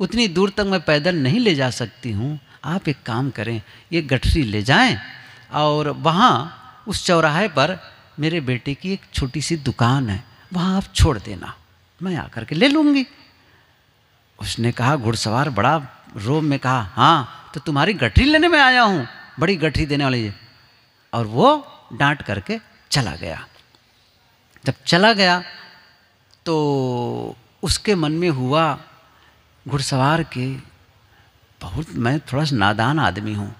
A: उतनी दूर तक मैं पैदल नहीं ले जा सकती हूँ आप एक काम करें ये गठरी ले जाएं और वहाँ उस चौराहे पर मेरे बेटे की एक छोटी सी दुकान है वहाँ आप छोड़ देना मैं आकर के ले लूँगी उसने कहा घुड़सवार बड़ा रोम में कहा हाँ तो तुम्हारी गठरी लेने में आया हूँ बड़ी गठरी देने वाली है और वो डांट करके चला गया जब चला गया तो उसके मन में हुआ घुड़सवार के बहुत मैं थोड़ा सा नादान आदमी हूँ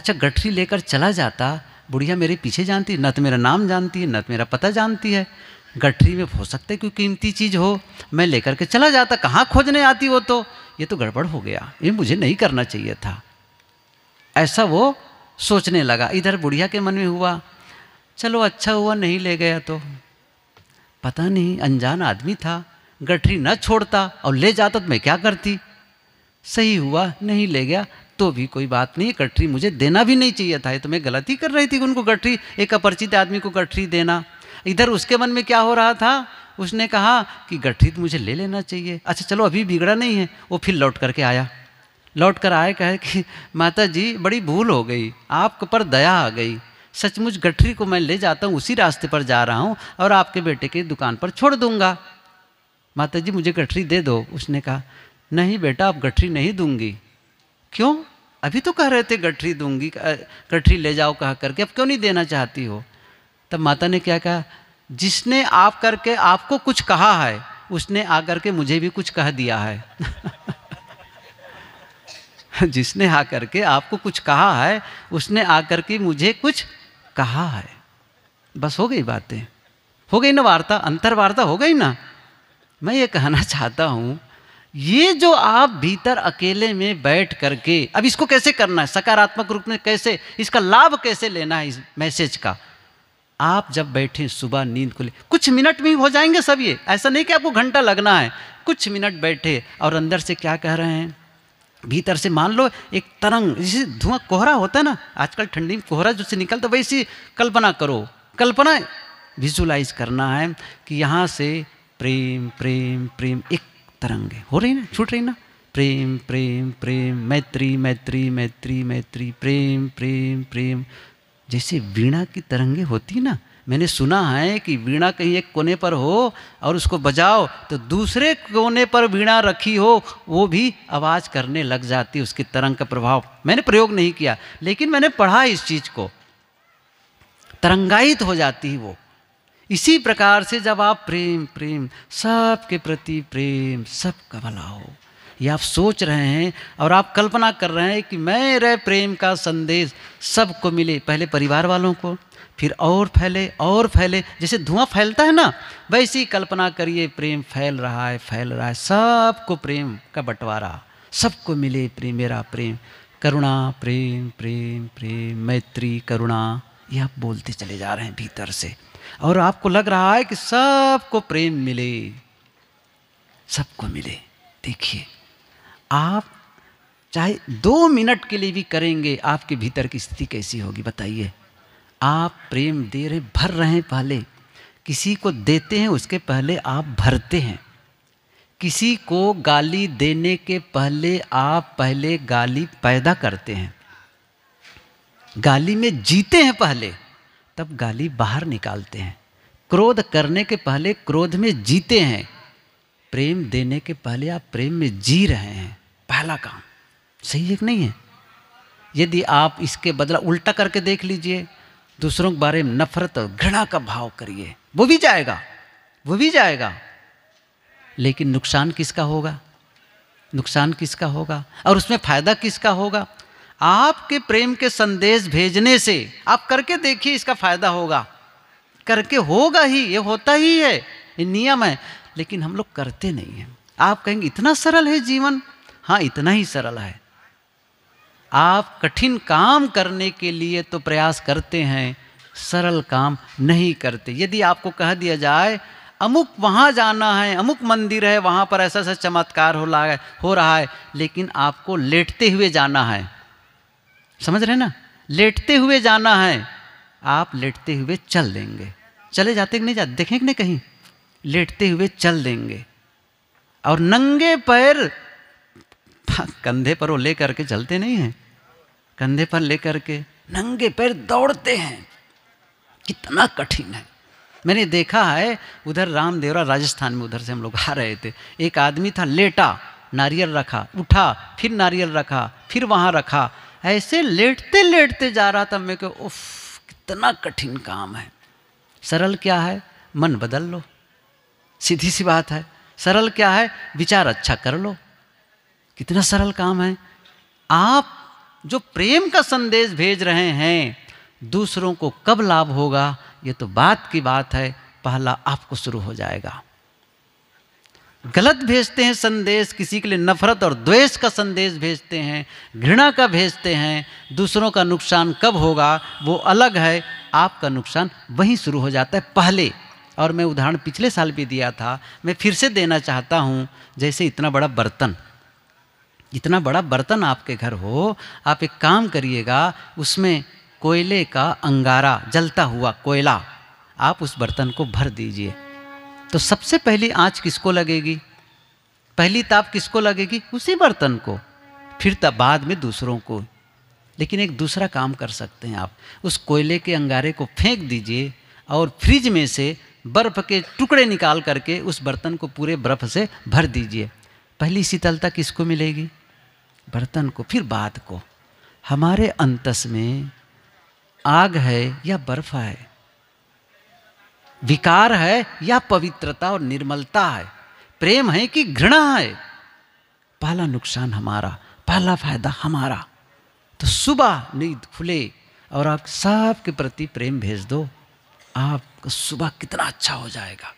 A: अच्छा गठरी लेकर चला जाता बुढ़िया मेरे पीछे जानती न तो मेरा नाम जानती है न तो मेरा पता जानती है गठरी में हो सकते है कोई कीमती चीज़ हो मैं लेकर के चला जाता कहाँ खोजने आती वो तो ये तो गड़बड़ हो गया ये मुझे नहीं करना चाहिए था ऐसा वो सोचने लगा इधर बुढ़िया के मन में हुआ चलो अच्छा हुआ नहीं ले गया तो पता नहीं अनजान आदमी था गठरी न छोड़ता और ले जाता तो मैं क्या करती सही हुआ नहीं ले गया तो भी कोई बात नहीं गठरी मुझे देना भी नहीं चाहिए था ये तो मैं गलती कर रही थी उनको गठरी एक अपरिचित आदमी को गठरी देना इधर उसके मन में क्या हो रहा था उसने कहा कि गठित मुझे ले लेना चाहिए अच्छा चलो अभी बिगड़ा नहीं है वो फिर लौट करके आया लौट कर आए कहे कि माता जी बड़ी भूल हो गई आप पर दया आ गई सचमुच गठरी को मैं ले जाता हूँ उसी रास्ते पर जा रहा हूँ और आपके बेटे की दुकान पर छोड़ दूंगा माता जी मुझे गठरी दे दो उसने कहा नहीं बेटा आप गठरी नहीं दूंगी क्यों अभी तो कह रहे थे गठरी दूंगी गठरी ले जाओ कह करके अब क्यों नहीं देना चाहती हो तब माता ने क्या कहा जिसने आप करके आपको कुछ कहा है उसने आकर के मुझे भी कुछ कह दिया है जिसने आ करके आपको कुछ कहा है उसने आकर के मुझे कुछ कहा है बस हो गई बातें हो गई ना वार्ता अंतर्वार्ता हो गई ना मैं ये कहना चाहता हूँ ये जो आप भीतर अकेले में बैठ करके अब इसको कैसे करना है सकारात्मक रूप में कैसे इसका लाभ कैसे लेना है इस मैसेज का आप जब बैठे सुबह नींद को ले कुछ मिनट में हो जाएंगे सब ये ऐसा नहीं कि आपको घंटा लगना है कुछ मिनट बैठे और अंदर से क्या कह रहे हैं भीतर से मान लो एक तरंग जैसे धुआं कोहरा होता है ना आजकल ठंडी में कोहरा जो से निकलता है वैसी कल्पना करो कल्पना विजुलाइज करना है कि यहाँ से प्रेम प्रेम प्रेम एक तरंग है हो रही ना छूट रही ना प्रेम प्रेम प्रेम मैत्री मैत्री मैत्री मैत्री प्रेम प्रेम प्रेम जैसे वीणा की तरंगे होती ना मैंने सुना है कि वीणा कहीं एक कोने पर हो और उसको बजाओ तो दूसरे कोने पर वीणा रखी हो वो भी आवाज़ करने लग जाती उसकी तरंग का प्रभाव मैंने प्रयोग नहीं किया लेकिन मैंने पढ़ा इस चीज़ को तरंगायित हो जाती है वो इसी प्रकार से जब आप प्रेम प्रेम सबके प्रति प्रेम सबका भला हो ये आप सोच रहे हैं और आप कल्पना कर रहे हैं कि मेरे प्रेम का संदेश सबको मिले पहले परिवार वालों को फिर और फैले और फैले जैसे धुआं फैलता है ना वैसी कल्पना करिए प्रेम फैल रहा है फैल रहा है सबको प्रेम का बंटवारा सबको मिले प्रेम मेरा प्रेम करुणा प्रेम प्रेम प्रेम मैत्री करुणा ये आप बोलते चले जा रहे हैं भीतर से और आपको लग रहा है कि सबको प्रेम मिले सबको मिले देखिए आप चाहे दो मिनट के लिए भी करेंगे आपके भीतर की स्थिति कैसी होगी बताइए आप प्रेम दे रहे भर रहे हैं पहले किसी को देते हैं उसके पहले आप भरते हैं किसी को गाली देने के पहले आप पहले गाली पैदा करते हैं गाली में जीते हैं पहले तब गाली बाहर निकालते हैं क्रोध करने के पहले क्रोध में जीते हैं प्रेम देने के पहले आप प्रेम में जी रहे हैं पहला काम सही है कि नहीं है यदि आप इसके बदला उल्टा करके देख लीजिए दूसरों के बारे में नफरत और घृणा का भाव करिए वो भी जाएगा वो भी जाएगा लेकिन नुकसान किसका होगा नुकसान किसका होगा और उसमें फ़ायदा किसका होगा आपके प्रेम के संदेश भेजने से आप करके देखिए इसका फ़ायदा होगा करके होगा ही ये होता ही है ये नियम है लेकिन हम लोग करते नहीं हैं आप कहेंगे इतना सरल है जीवन हाँ इतना ही सरल है आप कठिन काम करने के लिए तो प्रयास करते हैं सरल काम नहीं करते यदि आपको कह दिया जाए अमुक वहाँ जाना है अमुक मंदिर है वहाँ पर ऐसा ऐसा चमत्कार हो रहा है हो रहा है लेकिन आपको लेटते हुए जाना है समझ रहे ना लेटते हुए जाना है आप लेटते हुए चल देंगे चले जाते कि नहीं जाते देखें कि नहीं कहीं लेटते हुए चल देंगे और नंगे पैर कंधे पर वो ले करके चलते नहीं हैं कंधे पर ले करके नंगे पैर दौड़ते हैं कितना कठिन है मैंने देखा है उधर रामदेवरा राजस्थान में उधर से हम लोग आ रहे थे एक आदमी था लेटा नारियल रखा उठा फिर नारियल रखा फिर वहाँ रखा ऐसे लेटते लेटते जा रहा था मैं को उफ कितना कठिन काम है सरल क्या है मन बदल लो सीधी सी बात है सरल क्या है विचार अच्छा कर लो कितना सरल काम है आप जो प्रेम का संदेश भेज रहे हैं दूसरों को कब लाभ होगा ये तो बात की बात है पहला आपको शुरू हो जाएगा गलत भेजते हैं संदेश किसी के लिए नफरत और द्वेष का संदेश भेजते हैं घृणा का भेजते हैं दूसरों का नुकसान कब होगा वो अलग है आपका नुकसान वहीं शुरू हो जाता है पहले और मैं उदाहरण पिछले साल भी दिया था मैं फिर से देना चाहता हूँ जैसे इतना बड़ा बर्तन इतना बड़ा बर्तन आपके घर हो आप एक काम करिएगा उसमें कोयले का अंगारा जलता हुआ कोयला आप उस बर्तन को भर दीजिए तो सबसे पहली आँच किसको लगेगी पहली ताप किसको लगेगी उसी बर्तन को फिर तब बाद में दूसरों को लेकिन एक दूसरा काम कर सकते हैं आप उस कोयले के अंगारे को फेंक दीजिए और फ्रिज में से बर्फ़ के टुकड़े निकाल करके उस बर्तन को पूरे बर्फ़ से भर दीजिए पहली शीतलता किसको मिलेगी बर्तन को फिर बाद को हमारे अंतस में आग है या बर्फ है विकार है या पवित्रता और निर्मलता है प्रेम है कि घृणा है पहला नुकसान हमारा पहला फायदा हमारा तो सुबह नींद खुले और आप सब के प्रति प्रेम भेज दो आपका सुबह कितना अच्छा हो जाएगा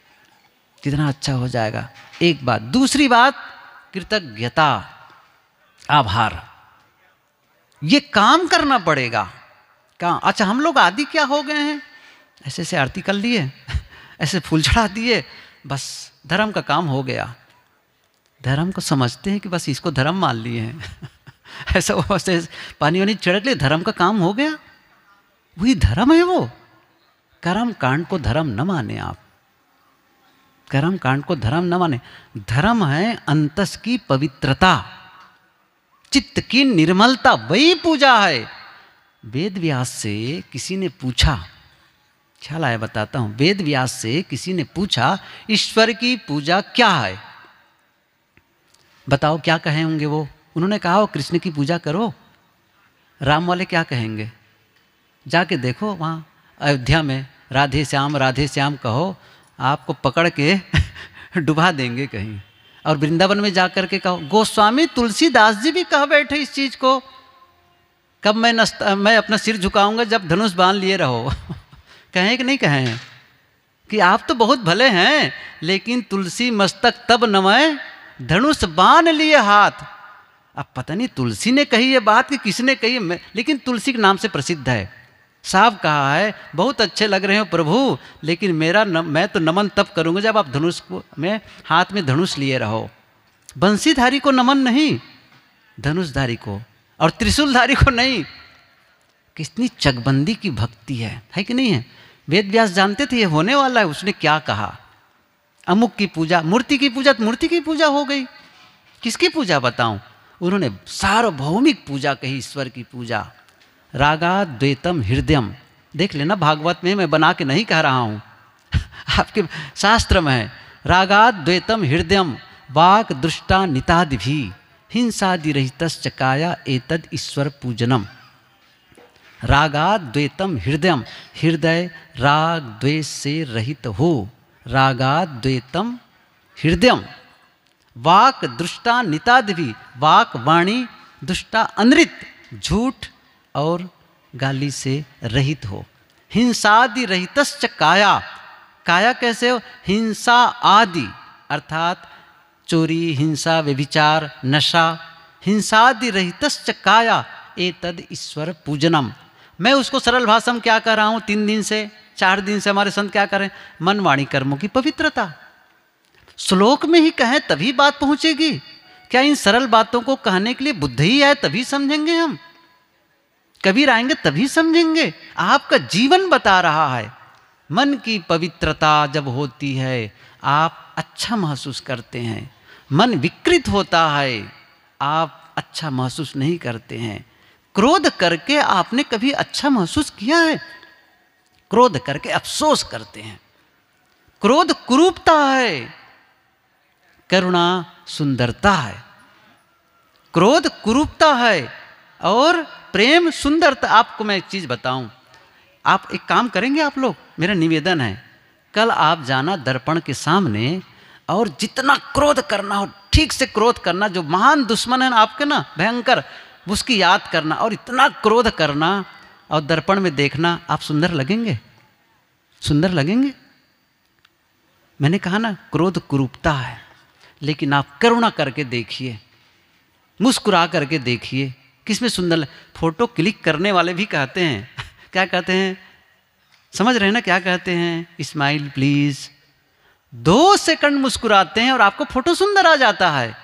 A: कितना अच्छा हो जाएगा एक बात दूसरी बात कृतज्ञता आभार ये काम करना पड़ेगा कहा अच्छा हम लोग आदि क्या हो गए हैं ऐसे ऐसे आरती कर लिए ऐसे फूल चढ़ा दिए बस धर्म का काम हो गया धर्म को समझते हैं कि बस इसको धर्म मान लिए हैं ऐसा ऐसे पानी वानी छिड़क लिए धर्म का काम हो गया वही धर्म है वो कर्म कांड को धर्म न माने आप कर्म कांड को धर्म न माने धर्म है अंतस की पवित्रता चित्त की निर्मलता वही पूजा है वेद व्यास से किसी ने पूछा ख्याल आया बताता हूं वेद व्यास से किसी ने पूछा ईश्वर की पूजा क्या है बताओ क्या कहे होंगे वो उन्होंने कहा वो कृष्ण की पूजा करो राम वाले क्या कहेंगे जाके देखो वहां अयोध्या में राधे श्याम राधे श्याम कहो आपको पकड़ के डुबा देंगे कहीं और वृंदावन में जाकर के कहो गोस्वामी तुलसीदास जी भी कह बैठे इस चीज़ को कब मैं नस्त मैं अपना सिर झुकाऊंगा जब धनुष बांध लिए रहो कहें कि नहीं कहें कि आप तो बहुत भले हैं लेकिन तुलसी मस्तक तब नमय धनुष बांध लिए हाथ अब पता नहीं तुलसी ने कही ये बात कि किसने कही लेकिन तुलसी के नाम से प्रसिद्ध है साफ कहा है बहुत अच्छे लग रहे हो प्रभु लेकिन मेरा न, मैं तो नमन तब करूँगा जब आप धनुष को में हाथ में धनुष लिए रहो बंसीधारी को नमन नहीं धनुषधारी को और त्रिशूलधारी को नहीं कितनी चकबंदी की भक्ति है है कि नहीं है वेद व्यास जानते थे ये होने वाला है उसने क्या कहा अमुक की पूजा मूर्ति की पूजा तो मूर्ति की पूजा हो गई किसकी पूजा बताऊं उन्होंने सार्वभौमिक पूजा कही ईश्वर की पूजा रागाद्वैतम हृदयम देख लेना भागवत में मैं बना के नहीं कह रहा हूँ आपके शास्त्र में है रागाद्वैतम हृदयम वाक दृष्टा नितादि भी हिंसादिहित चकाया एतद ईश्वर पूजनम रागाद्वैतम हृदयम हृदय राग द्वेष से रहित हो रागाद्वैतम हृदयम वाक दृष्टा नितादि भी वाक वाणी दुष्टा अनृत झूठ और गाली से रहित हो हिंसादि रहितश्च काया काया कैसे हो हिंसा आदि अर्थात चोरी हिंसा व्यभिचार नशा हिंसादि रहितश्च काया ए तद ईश्वर पूजनम मैं उसको सरल भाषा में क्या कर रहा हूँ तीन दिन से चार दिन से हमारे संत क्या करें मनवाणी कर्मों की पवित्रता श्लोक में ही कहें तभी बात पहुँचेगी क्या इन सरल बातों को कहने के लिए बुद्धि ही है तभी समझेंगे हम कबीर आएंगे तभी समझेंगे आपका जीवन बता रहा है मन की पवित्रता जब होती है आप अच्छा महसूस करते हैं मन विकृत होता है आप अच्छा महसूस नहीं करते हैं क्रोध करके आपने कभी अच्छा महसूस किया है क्रोध करके अफसोस करते हैं क्रोध कुरूपता है करुणा सुंदरता है क्रोध कुरूपता है और प्रेम सुंदरता तो आपको मैं एक चीज़ बताऊं आप एक काम करेंगे आप लोग मेरा निवेदन है कल आप जाना दर्पण के सामने और जितना क्रोध करना हो ठीक से क्रोध करना जो महान दुश्मन है ना आपके ना भयंकर उसकी याद करना और इतना क्रोध करना और दर्पण में देखना आप सुंदर लगेंगे सुंदर लगेंगे मैंने कहा ना क्रोध कुरूपता है लेकिन आप करुणा करके देखिए मुस्कुरा करके देखिए किसमें सुंदर लग फोटो क्लिक करने वाले भी कहते हैं क्या कहते हैं समझ रहे हैं ना क्या कहते हैं स्माइल प्लीज दो सेकंड मुस्कुराते हैं और आपको फोटो सुंदर आ जाता है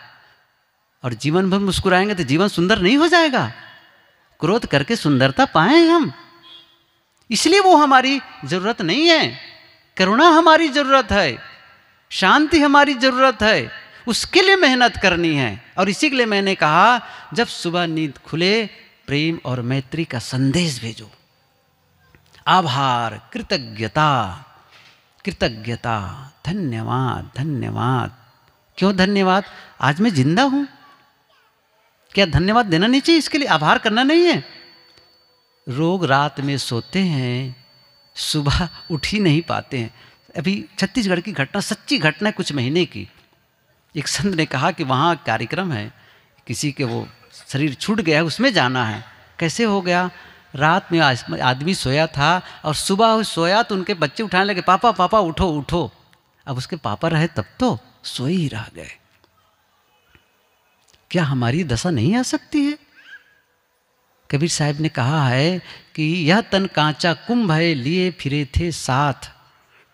A: और जीवन भर मुस्कुराएंगे तो जीवन सुंदर नहीं हो जाएगा क्रोध करके सुंदरता पाए हम इसलिए वो हमारी ज़रूरत नहीं है करुणा हमारी ज़रूरत है शांति हमारी ज़रूरत है उसके लिए मेहनत करनी है और इसी के लिए मैंने कहा जब सुबह नींद खुले प्रेम और मैत्री का संदेश भेजो आभार कृतज्ञता कृतज्ञता धन्यवाद धन्यवाद क्यों धन्यवाद आज मैं जिंदा हूं क्या धन्यवाद देना नहीं चाहिए इसके लिए आभार करना नहीं है रोग रात में सोते हैं सुबह उठ ही नहीं पाते हैं अभी छत्तीसगढ़ की घटना सच्ची घटना कुछ महीने की एक संत ने कहा कि वहाँ कार्यक्रम है किसी के वो शरीर छूट गया है उसमें जाना है कैसे हो गया रात में आदमी सोया था और सुबह सोया तो उनके बच्चे उठाने लगे पापा पापा उठो उठो अब उसके पापा रहे तब तो सोए ही रह गए क्या हमारी दशा नहीं आ सकती है कबीर साहब ने कहा है कि यह तन कांचा कुंभ है लिए फिरे थे साथ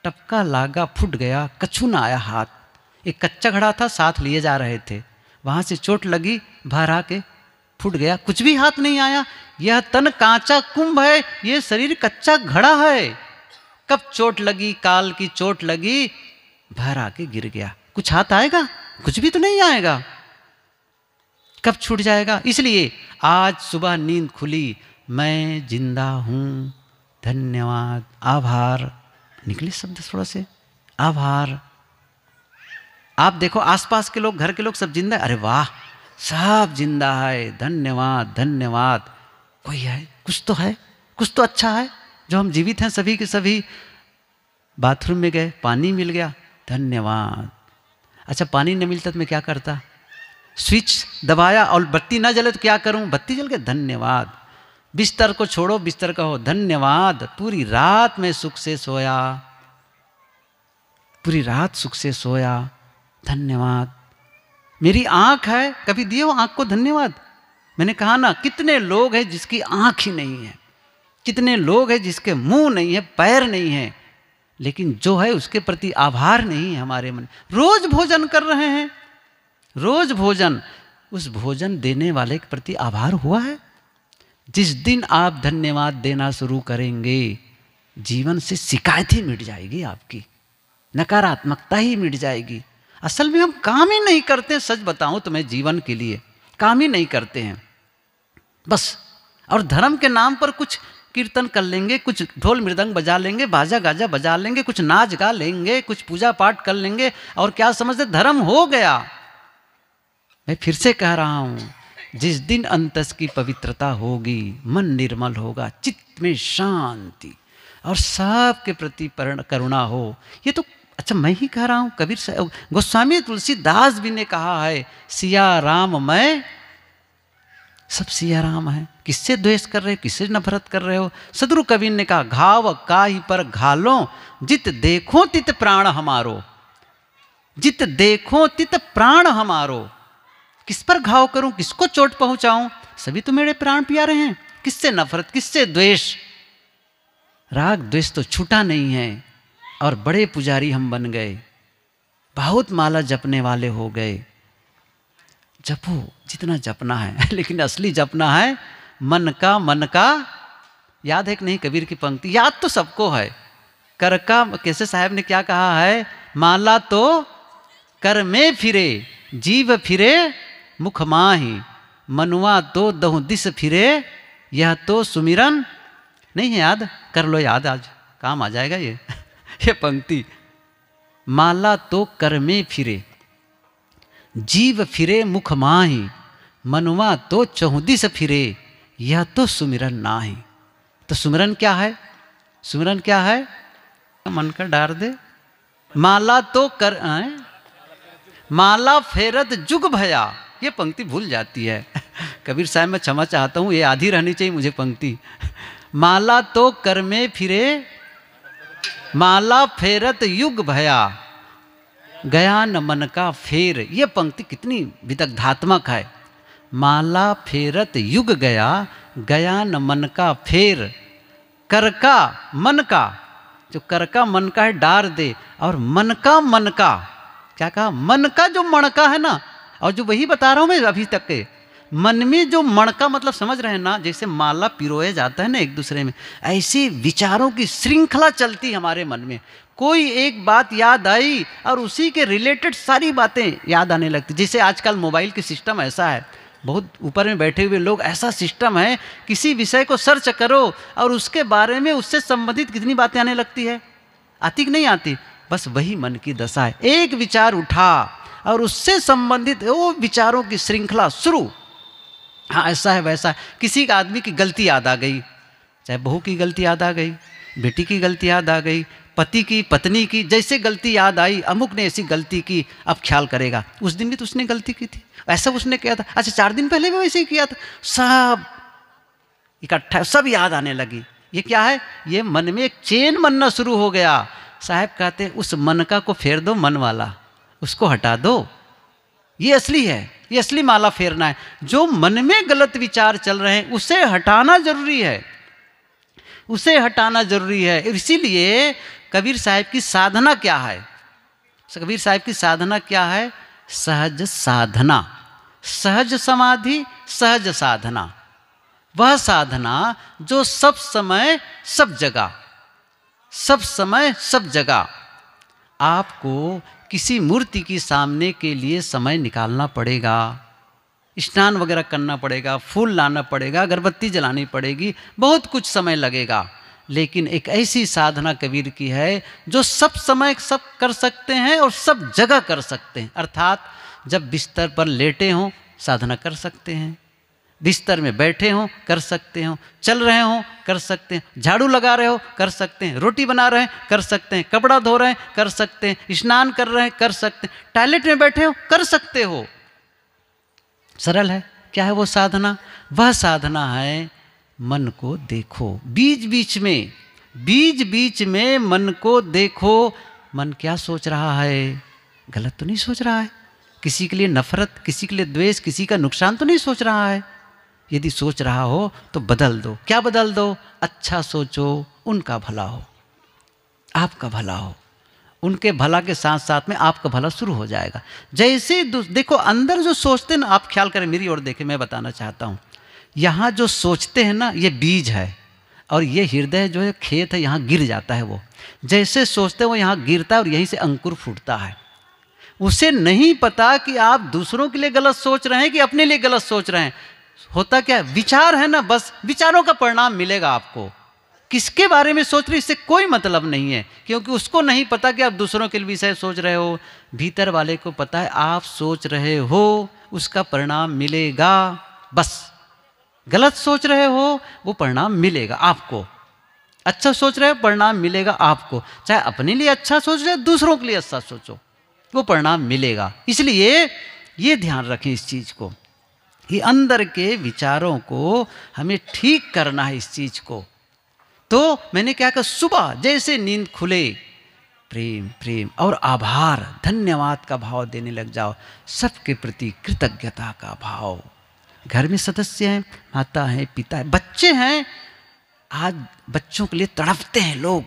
A: टपका लागा फुट गया कछु ना आया हाथ एक कच्चा घड़ा था साथ लिए जा रहे थे वहां से चोट लगी भर के फूट गया कुछ भी हाथ नहीं आया यह तन कांचा कुंभ है यह शरीर कच्चा घड़ा है कब चोट लगी काल की चोट लगी भर आके गिर गया कुछ हाथ आएगा कुछ भी तो नहीं आएगा कब छूट जाएगा इसलिए आज सुबह नींद खुली मैं जिंदा हूं धन्यवाद आभार निकले शब्द थोड़ा से आभार आप देखो आसपास के लोग घर के लोग सब जिंदा अरे वाह सब जिंदा है धन्यवाद धन्यवाद कोई है कुछ तो है कुछ तो अच्छा है जो हम जीवित हैं सभी के सभी बाथरूम में गए पानी मिल गया धन्यवाद अच्छा पानी नहीं मिलता तो मैं क्या करता स्विच दबाया और बत्ती ना जले तो क्या करूं बत्ती जल गए धन्यवाद बिस्तर को छोड़ो बिस्तर कहो धन्यवाद पूरी रात में सुख से सोया पूरी रात सुख से सोया धन्यवाद मेरी आँख है कभी दिए हो आँख को धन्यवाद मैंने कहा ना कितने लोग हैं जिसकी आँख ही नहीं है कितने लोग हैं जिसके मुंह नहीं है पैर नहीं है लेकिन जो है उसके प्रति आभार नहीं है हमारे मन रोज भोजन कर रहे हैं रोज भोजन उस भोजन देने वाले के प्रति आभार हुआ है जिस दिन आप धन्यवाद देना शुरू करेंगे जीवन से शिकायत ही मिट जाएगी आपकी नकारात्मकता ही मिट जाएगी असल में हम काम ही नहीं करते सच बताऊं तुम्हें तो जीवन के लिए काम ही नहीं करते हैं बस और धर्म के नाम पर कुछ कीर्तन कर लेंगे कुछ ढोल मृदंग बजा लेंगे बाजा गाजा बजा लेंगे कुछ नाच गा लेंगे कुछ पूजा पाठ कर लेंगे और क्या समझते धर्म हो गया मैं फिर से कह रहा हूं जिस दिन अंतस की पवित्रता होगी मन निर्मल होगा चित्त में शांति और सबके प्रति करुणा हो ये तो अच्छा मैं ही कह रहा हूँ कबीर साहब गोस्वामी तुलसीदास भी ने कहा है सिया राम मैं सब सिया राम है किससे द्वेष कर रहे हो किससे नफरत कर रहे हो सदरु कबीर ने कहा घाव का ही पर घालो जित देखो तित प्राण हमारो जित देखो तित प्राण हमारो किस पर घाव करूं किसको चोट पहुंचाऊं सभी तो मेरे प्राण प्यारे हैं किससे नफरत किससे द्वेष राग द्वेष तो छूटा नहीं है और बड़े पुजारी हम बन गए बहुत माला जपने वाले हो गए जपो जितना जपना है लेकिन असली जपना है मन का मन का याद है कि नहीं कबीर की पंक्ति याद तो सबको है कर का कैसे साहब ने क्या कहा है माला तो कर में फिरे जीव फिरे मुख माही मनुआ तो दहु दिस फिरे यह तो सुमिरन नहीं है याद कर लो याद आज काम आ जाएगा ये ये पंक्ति माला तो कर में फिरे जीव फिरे मुख माही मनुआ तो से फिरे यह तो सुमिरन ना ही तो सुमिरन क्या है सुमिरन क्या है मन का डार दे माला तो कर आए? माला फेरत जुग भया ये पंक्ति भूल जाती है कबीर साहब मैं क्षमा चाहता हूँ ये आधी रहनी चाहिए मुझे पंक्ति माला तो कर में फिरे माला फेरत युग भया गया न मन का फेर ये पंक्ति कितनी विदग्धात्मक है माला फेरत युग गया गया न मन का फेर कर का मन का जो कर का मन का है डार दे और मन का मन का क्या कहा मन का जो मणका है ना और जो वही बता रहा हूँ मैं अभी तक के मन में जो मणका मतलब समझ रहे हैं ना जैसे माला पिरोया जाता है ना एक दूसरे में ऐसे विचारों की श्रृंखला चलती हमारे मन में कोई एक बात याद आई और उसी के रिलेटेड सारी बातें याद आने लगती जैसे आजकल मोबाइल की सिस्टम ऐसा है बहुत ऊपर में बैठे हुए लोग ऐसा सिस्टम है किसी विषय को सर्च करो और उसके बारे में उससे संबंधित कितनी बातें आने लगती है आती कि नहीं आती बस वही मन की दशा है एक विचार उठा और उससे संबंधित वो विचारों की श्रृंखला शुरू हाँ ऐसा है वैसा है किसी का आदमी की गलती याद आ गई चाहे बहू की गलती याद आ गई बेटी की गलती याद आ गई पति की पत्नी की जैसे गलती याद आई अमुक ने ऐसी गलती की अब ख्याल करेगा उस दिन भी तो उसने गलती की थी ऐसा उसने किया था अच्छा चार दिन पहले भी वैसे ही किया था सब इकट्ठा सब याद आने लगी ये क्या है ये मन में एक चेन बनना शुरू हो गया साहब कहते उस मन का को फेर दो मन वाला उसको हटा दो ये असली है ये असली माला फेरना है जो मन में गलत विचार चल रहे हैं उसे हटाना जरूरी है उसे हटाना जरूरी है इसीलिए कबीर साहब की साधना क्या है कबीर साहब की साधना क्या है सहज साधना सहज समाधि सहज साधना वह साधना जो सब समय सब जगह सब समय सब जगह आपको किसी मूर्ति की सामने के लिए समय निकालना पड़ेगा स्नान वगैरह करना पड़ेगा फूल लाना पड़ेगा अगरबत्ती जलानी पड़ेगी बहुत कुछ समय लगेगा लेकिन एक ऐसी साधना कबीर की है जो सब समय सब कर सकते हैं और सब जगह कर सकते हैं अर्थात जब बिस्तर पर लेटे हों साधना कर सकते हैं बिस्तर में बैठे हों कर सकते हो चल रहे हों कर सकते हैं झाड़ू लगा रहे हो कर सकते हैं रोटी बना रहे हैं कर सकते हैं कपड़ा धो रहे हैं कर सकते हैं स्नान कर रहे हैं कर सकते हैं टॉयलेट में बैठे हो कर सकते हो सरल है क्या है वो साधना वह साधना है मन को देखो बीच बीच में बीच बीच में मन को देखो मन क्या सोच रहा है गलत तो नहीं सोच रहा है किसी के लिए नफरत किसी के लिए द्वेष किसी का नुकसान तो नहीं सोच रहा है यदि सोच रहा हो तो बदल दो क्या बदल दो अच्छा सोचो उनका भला हो आपका भला हो उनके भला के साथ साथ में आपका भला शुरू हो जाएगा जैसे देखो अंदर जो सोचते ना आप ख्याल करें मेरी ओर देखें मैं बताना चाहता हूँ यहाँ जो सोचते हैं ना ये बीज है और ये हृदय जो है खेत है यहाँ गिर जाता है वो जैसे सोचते हैं वो यहाँ गिरता है और यहीं से अंकुर फूटता है उसे नहीं पता कि आप दूसरों के लिए गलत सोच रहे हैं कि अपने लिए गलत सोच रहे हैं होता क्या है विचार है ना बस विचारों का परिणाम मिलेगा आपको किसके बारे में सोच रहे इससे कोई मतलब नहीं है क्योंकि उसको नहीं पता कि आप दूसरों के विषय सोच रहे हो भीतर वाले को पता है आप सोच रहे हो उसका परिणाम मिलेगा बस गलत सोच रहे हो वो परिणाम मिलेगा आपको अच्छा सोच रहे हो परिणाम मिलेगा आपको चाहे अपने लिए अच्छा सोच रहे दूसरों के लिए अच्छा सोचो वो परिणाम मिलेगा इसलिए ये ध्यान रखें इस चीज़ को ये अंदर के विचारों को हमें ठीक करना है इस चीज को तो मैंने क्या कहा सुबह जैसे नींद खुले प्रेम प्रेम और आभार धन्यवाद का भाव देने लग जाओ सबके प्रति कृतज्ञता का भाव घर में सदस्य हैं माता है पिता है बच्चे हैं आज बच्चों के लिए तड़पते हैं लोग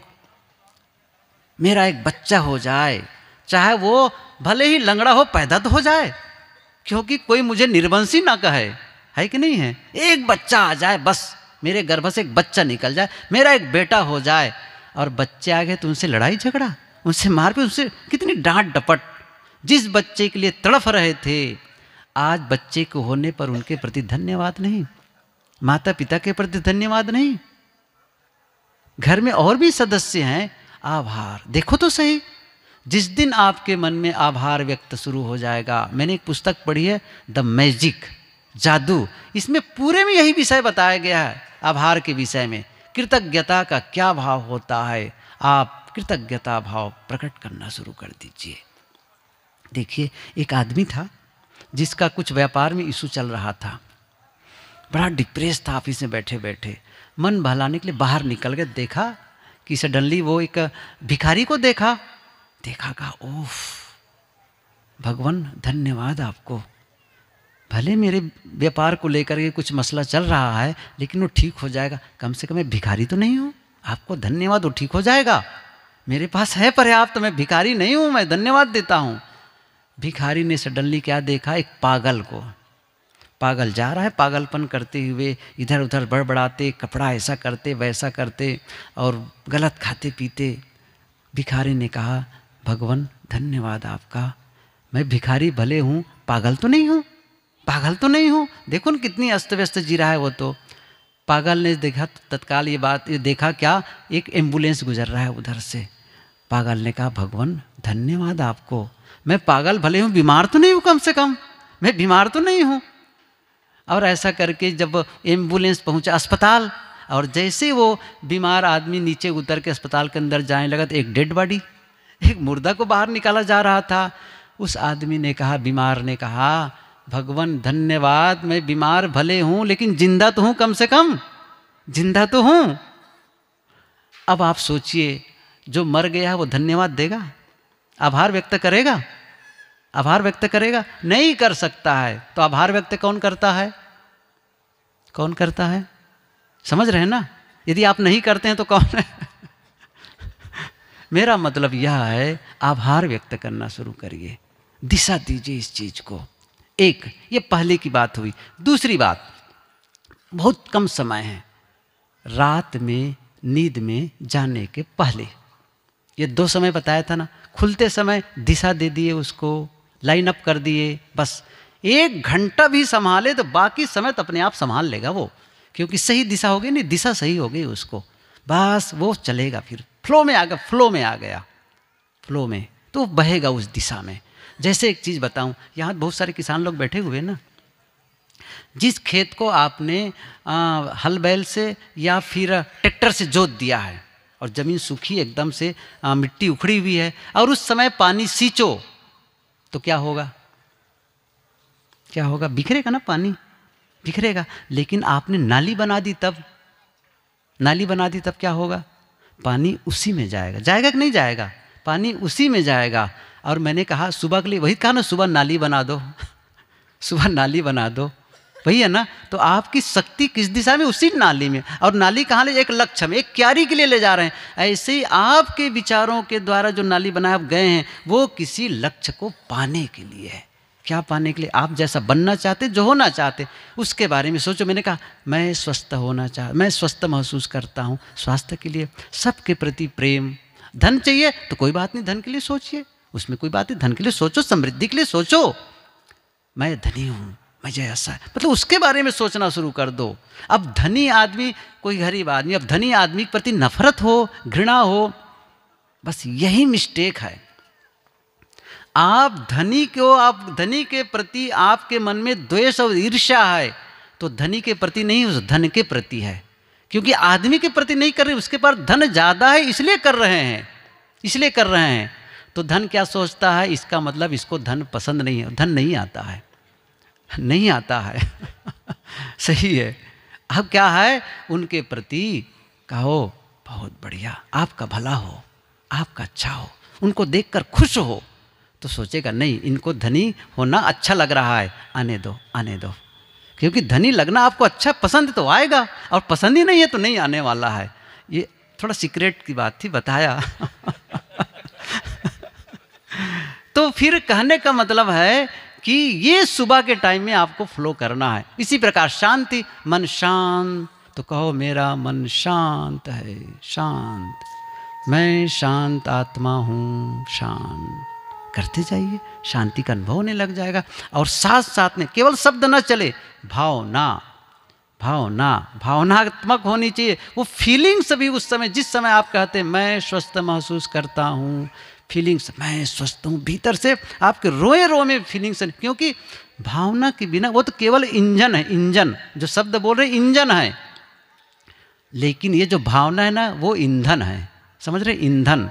A: मेरा एक बच्चा हो जाए चाहे वो भले ही लंगड़ा हो पैदा तो हो जाए क्योंकि कोई मुझे निर्वंशी ना कहे है कि नहीं है एक बच्चा आ जाए बस मेरे गर्भ से एक बच्चा निकल जाए मेरा एक बेटा हो जाए और बच्चे आ गए तो उनसे लड़ाई झगड़ा उनसे मार पे उनसे कितनी डांट डपट जिस बच्चे के लिए तड़फ रहे थे आज बच्चे को होने पर उनके प्रति धन्यवाद नहीं माता पिता के प्रति धन्यवाद नहीं घर में और भी सदस्य हैं आभार देखो तो सही जिस दिन आपके मन में आभार व्यक्त शुरू हो जाएगा मैंने एक पुस्तक पढ़ी है द मैजिक जादू इसमें पूरे में यही विषय बताया गया है आभार के विषय में कृतज्ञता का क्या भाव होता है आप कृतज्ञता भाव प्रकट करना शुरू कर दीजिए देखिए एक आदमी था जिसका कुछ व्यापार में इशू चल रहा था बड़ा डिप्रेस था ऑफिस में बैठे बैठे मन बहलाने के लिए बाहर निकल गए देखा कि सडनली वो एक भिखारी को देखा देखा कहा ओफ भगवान धन्यवाद आपको भले मेरे व्यापार को लेकर के कुछ मसला चल रहा है लेकिन वो ठीक हो जाएगा कम से कम मैं भिखारी तो नहीं हूँ आपको धन्यवाद वो ठीक हो जाएगा मेरे पास है पर्याप्त तो मैं भिखारी नहीं हूँ मैं धन्यवाद देता हूँ भिखारी ने सडनली क्या देखा एक पागल को पागल जा रहा है पागलपन करते हुए इधर उधर बड़बड़ाते कपड़ा ऐसा करते वैसा करते और गलत खाते पीते भिखारी ने कहा भगवान धन्यवाद आपका मैं भिखारी भले हूँ पागल तो नहीं हूँ पागल तो नहीं हूँ देखो ना कितनी अस्त व्यस्त जी रहा है वो तो पागल ने देखा तत्काल ये बात ये देखा क्या एक एम्बुलेंस गुजर रहा है उधर से पागल ने कहा भगवान धन्यवाद आपको मैं पागल भले हूँ बीमार तो नहीं हूँ कम से कम मैं बीमार तो नहीं हूँ और ऐसा करके जब एम्बुलेंस पहुँचा अस्पताल और जैसे वो बीमार आदमी नीचे उतर के अस्पताल के अंदर जाने लगा तो एक डेड बॉडी एक मुर्दा को बाहर निकाला जा रहा था उस आदमी ने कहा बीमार ने कहा भगवान धन्यवाद मैं बीमार भले हूं लेकिन जिंदा तो हूं कम से कम जिंदा तो हूं अब आप सोचिए जो मर गया वो धन्यवाद देगा आभार व्यक्त करेगा आभार व्यक्त करेगा नहीं कर सकता है तो आभार व्यक्त कौन करता है कौन करता है समझ रहे हैं ना यदि आप नहीं करते हैं तो कौन है मेरा मतलब यह है आभार व्यक्त करना शुरू करिए दिशा दीजिए इस चीज़ को एक ये पहले की बात हुई दूसरी बात बहुत कम समय है रात में नींद में जाने के पहले ये दो समय बताया था ना खुलते समय दिशा दे दिए उसको लाइन अप कर दिए बस एक घंटा भी संभाले तो बाकी समय तो अपने आप संभाल लेगा वो क्योंकि सही दिशा होगी नहीं दिशा सही होगी उसको बस वो चलेगा फिर फ्लो में आ गया फ्लो में आ गया फ्लो में तो बहेगा उस दिशा में जैसे एक चीज़ बताऊं यहाँ बहुत सारे किसान लोग बैठे हुए ना जिस खेत को आपने आ, हल बैल से या फिर ट्रैक्टर से जोत दिया है और ज़मीन सूखी एकदम से आ, मिट्टी उखड़ी हुई है और उस समय पानी सींचो तो क्या होगा क्या होगा बिखरेगा ना पानी बिखरेगा लेकिन आपने नाली बना दी तब नाली बना दी तब क्या होगा पानी उसी में जाएगा जाएगा कि नहीं जाएगा पानी उसी में जाएगा और मैंने कहा सुबह के लिए वही कहा ना सुबह नाली बना दो सुबह नाली बना दो वही है ना तो आपकी शक्ति किस दिशा में उसी नाली में और नाली कहाँ ले एक लक्ष्य में एक क्यारी के लिए ले जा रहे हैं ऐसे ही आपके विचारों के द्वारा जो नाली बनाए आप गए हैं वो किसी लक्ष्य को पाने के लिए है क्या पाने के लिए आप जैसा बनना चाहते जो होना चाहते उसके बारे में सोचो मैंने कहा मैं स्वस्थ होना चाह मैं स्वस्थ महसूस करता हूँ स्वास्थ्य के लिए सबके प्रति प्रेम धन चाहिए तो कोई बात नहीं धन के लिए सोचिए उसमें कोई बात नहीं धन के लिए सोचो समृद्धि के लिए सोचो मैं धनी हूँ मुझे ऐसा है मतलब उसके बारे में सोचना शुरू कर दो अब धनी आदमी कोई गरीब आदमी अब धनी आदमी के प्रति नफरत हो घृणा हो बस यही मिस्टेक है आप धनी को आप धनी के प्रति आपके मन में द्वेष और ईर्ष्या है तो धनी के प्रति नहीं उस धन के प्रति है क्योंकि आदमी के प्रति नहीं कर रहे उसके पास धन ज़्यादा है इसलिए कर रहे हैं इसलिए कर रहे हैं तो धन क्या सोचता है इसका मतलब इसको धन पसंद नहीं है धन नहीं आता है नहीं आता है सही है अब क्या है उनके प्रति कहो बहुत बढ़िया आपका भला हो आपका अच्छा हो उनको देखकर खुश हो तो सोचेगा नहीं इनको धनी होना अच्छा लग रहा है आने दो आने दो क्योंकि धनी लगना आपको अच्छा पसंद तो आएगा और पसंद ही नहीं है तो नहीं आने वाला है ये थोड़ा सीक्रेट की बात थी बताया तो फिर कहने का मतलब है कि ये सुबह के टाइम में आपको फ्लो करना है इसी प्रकार शांति मन शांत तो कहो मेरा मन शांत है शांत मैं शांत आत्मा हूँ शांत करते जाइए शांति का अनुभव होने लग जाएगा और साथ साथ में केवल शब्द न चले भावना भावना भावनात्मक होनी चाहिए वो फीलिंग्स भी उस समय जिस समय आप कहते हैं मैं स्वस्थ महसूस करता हूँ फीलिंग्स मैं स्वस्थ हूँ भीतर से आपके रोए रो में फीलिंग्स क्योंकि भावना के बिना वो तो केवल इंजन है इंजन जो शब्द बोल रहे इंजन है लेकिन ये जो भावना है ना वो ईंधन है समझ रहे ईंधन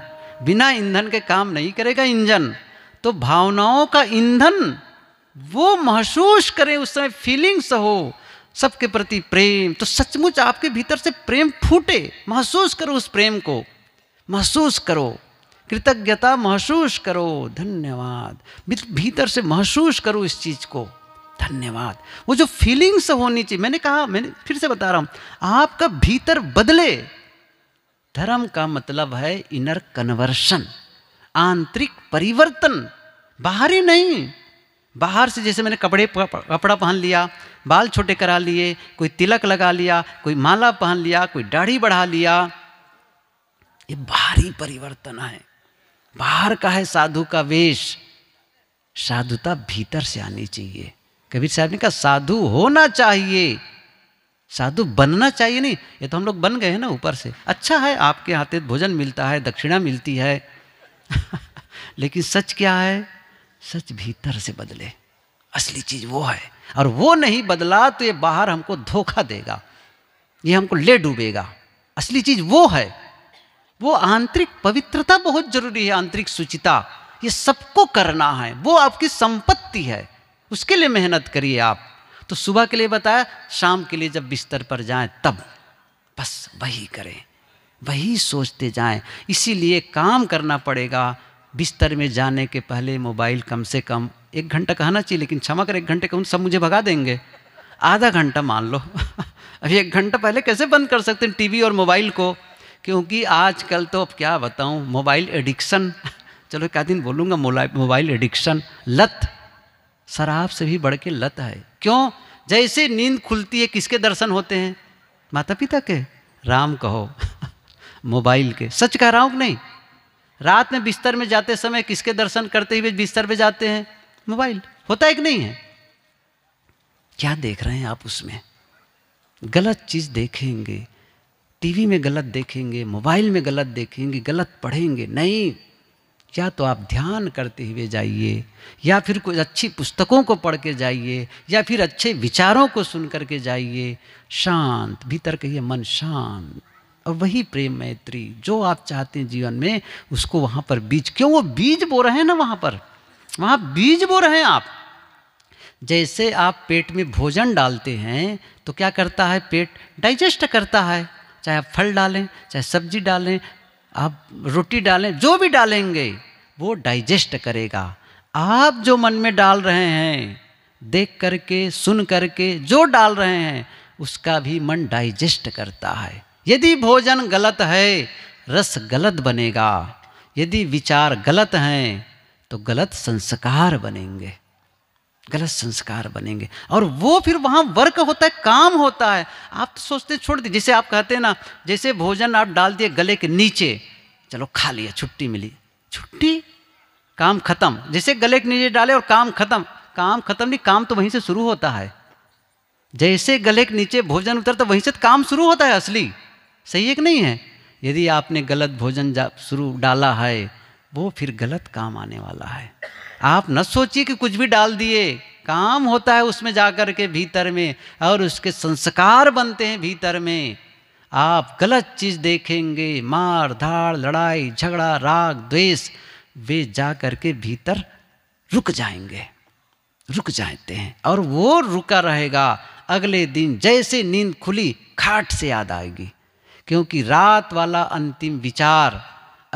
A: बिना ईंधन के काम नहीं करेगा इंजन तो भावनाओं का ईंधन वो महसूस करें उस समय फीलिंग्स हो सबके प्रति प्रेम तो सचमुच आपके भीतर से प्रेम फूटे महसूस करो उस प्रेम को महसूस करो कृतज्ञता महसूस करो धन्यवाद भीतर से महसूस करो इस चीज़ को धन्यवाद वो जो फीलिंग्स होनी चाहिए मैंने कहा मैंने फिर से बता रहा हूं आपका भीतर बदले धर्म का मतलब है इनर कन्वर्शन आंतरिक परिवर्तन बाहरी नहीं बाहर से जैसे मैंने कपड़े कपड़ा पहन लिया बाल छोटे करा लिए कोई तिलक लगा लिया कोई माला पहन लिया कोई दाढ़ी बढ़ा लिया ये बाहरी परिवर्तन है बाहर का है साधु का वेश साधुता भीतर से आनी चाहिए कबीर साहब ने कहा साधु होना चाहिए साधु बनना चाहिए नहीं ये तो हम लोग बन गए हैं ना ऊपर से अच्छा है आपके हाथे भोजन मिलता है दक्षिणा मिलती है लेकिन सच क्या है सच भीतर से बदले असली चीज वो है और वो नहीं बदला तो ये बाहर हमको धोखा देगा ये हमको ले डूबेगा असली चीज वो है वो आंतरिक पवित्रता बहुत जरूरी है आंतरिक सुचिता ये सबको करना है वो आपकी संपत्ति है उसके लिए मेहनत करिए आप तो सुबह के लिए बताया शाम के लिए जब बिस्तर पर जाए तब बस वही करें वही सोचते जाएं इसीलिए काम करना पड़ेगा बिस्तर में जाने के पहले मोबाइल कम से कम एक घंटा कहना चाहिए लेकिन क्षमा कर एक घंटे कहूँ सब मुझे भगा देंगे आधा घंटा मान लो अभी एक घंटा पहले कैसे बंद कर सकते हैं टीवी और मोबाइल को क्योंकि आजकल तो अब क्या बताऊँ मोबाइल एडिक्शन चलो क्या दिन बोलूँगा मोबाइल एडिक्शन लत शराब से भी बढ़ के लत है क्यों जैसे नींद खुलती है किसके दर्शन होते हैं माता पिता के राम कहो मोबाइल के सच कह रहा हूँ कि नहीं रात में बिस्तर में जाते समय किसके दर्शन करते हुए बिस्तर में जाते हैं मोबाइल होता है कि नहीं है क्या देख रहे हैं आप उसमें गलत चीज़ देखेंगे टीवी में गलत देखेंगे मोबाइल में गलत देखेंगे गलत पढ़ेंगे नहीं या तो आप ध्यान करते हुए जाइए या फिर कुछ अच्छी पुस्तकों को पढ़ के जाइए या फिर अच्छे विचारों को सुन करके जाइए शांत भीतर कहिए मन शांत और वही प्रेम मैत्री जो आप चाहते हैं जीवन में उसको वहां पर बीज क्यों वो बीज बो रहे हैं ना वहां पर वहां बीज बो रहे हैं आप जैसे आप पेट में भोजन डालते हैं तो क्या करता है पेट डाइजेस्ट करता है चाहे आप फल डालें चाहे सब्जी डालें आप रोटी डालें जो भी डालेंगे वो डाइजेस्ट करेगा आप जो मन में डाल रहे हैं देख करके सुन करके जो डाल रहे हैं उसका भी मन डाइजेस्ट करता है यदि भोजन गलत है रस गलत बनेगा यदि विचार गलत हैं तो गलत संस्कार बनेंगे गलत संस्कार बनेंगे और वो फिर वहाँ वर्क होता है काम होता है आप तो सोचते छोड़ दीजिए जैसे आप कहते हैं ना जैसे भोजन आप डाल दिए गले के नीचे चलो खा लिया छुट्टी मिली छुट्टी काम खत्म जैसे गले के नीचे डाले और काम खत्म काम खत्म नहीं काम तो वहीं से शुरू होता है जैसे गले के नीचे भोजन उतरता वहीं से तो काम शुरू होता है असली सही एक नहीं है यदि आपने गलत भोजन शुरू डाला है वो फिर गलत काम आने वाला है आप न सोचिए कि कुछ भी डाल दिए काम होता है उसमें जाकर के भीतर में और उसके संस्कार बनते हैं भीतर में आप गलत चीज़ देखेंगे मार धाड़ लड़ाई झगड़ा राग द्वेष वे जा करके भीतर रुक जाएंगे रुक जाते हैं और वो रुका रहेगा अगले दिन जैसे नींद खुली खाट से याद आएगी क्योंकि रात वाला अंतिम विचार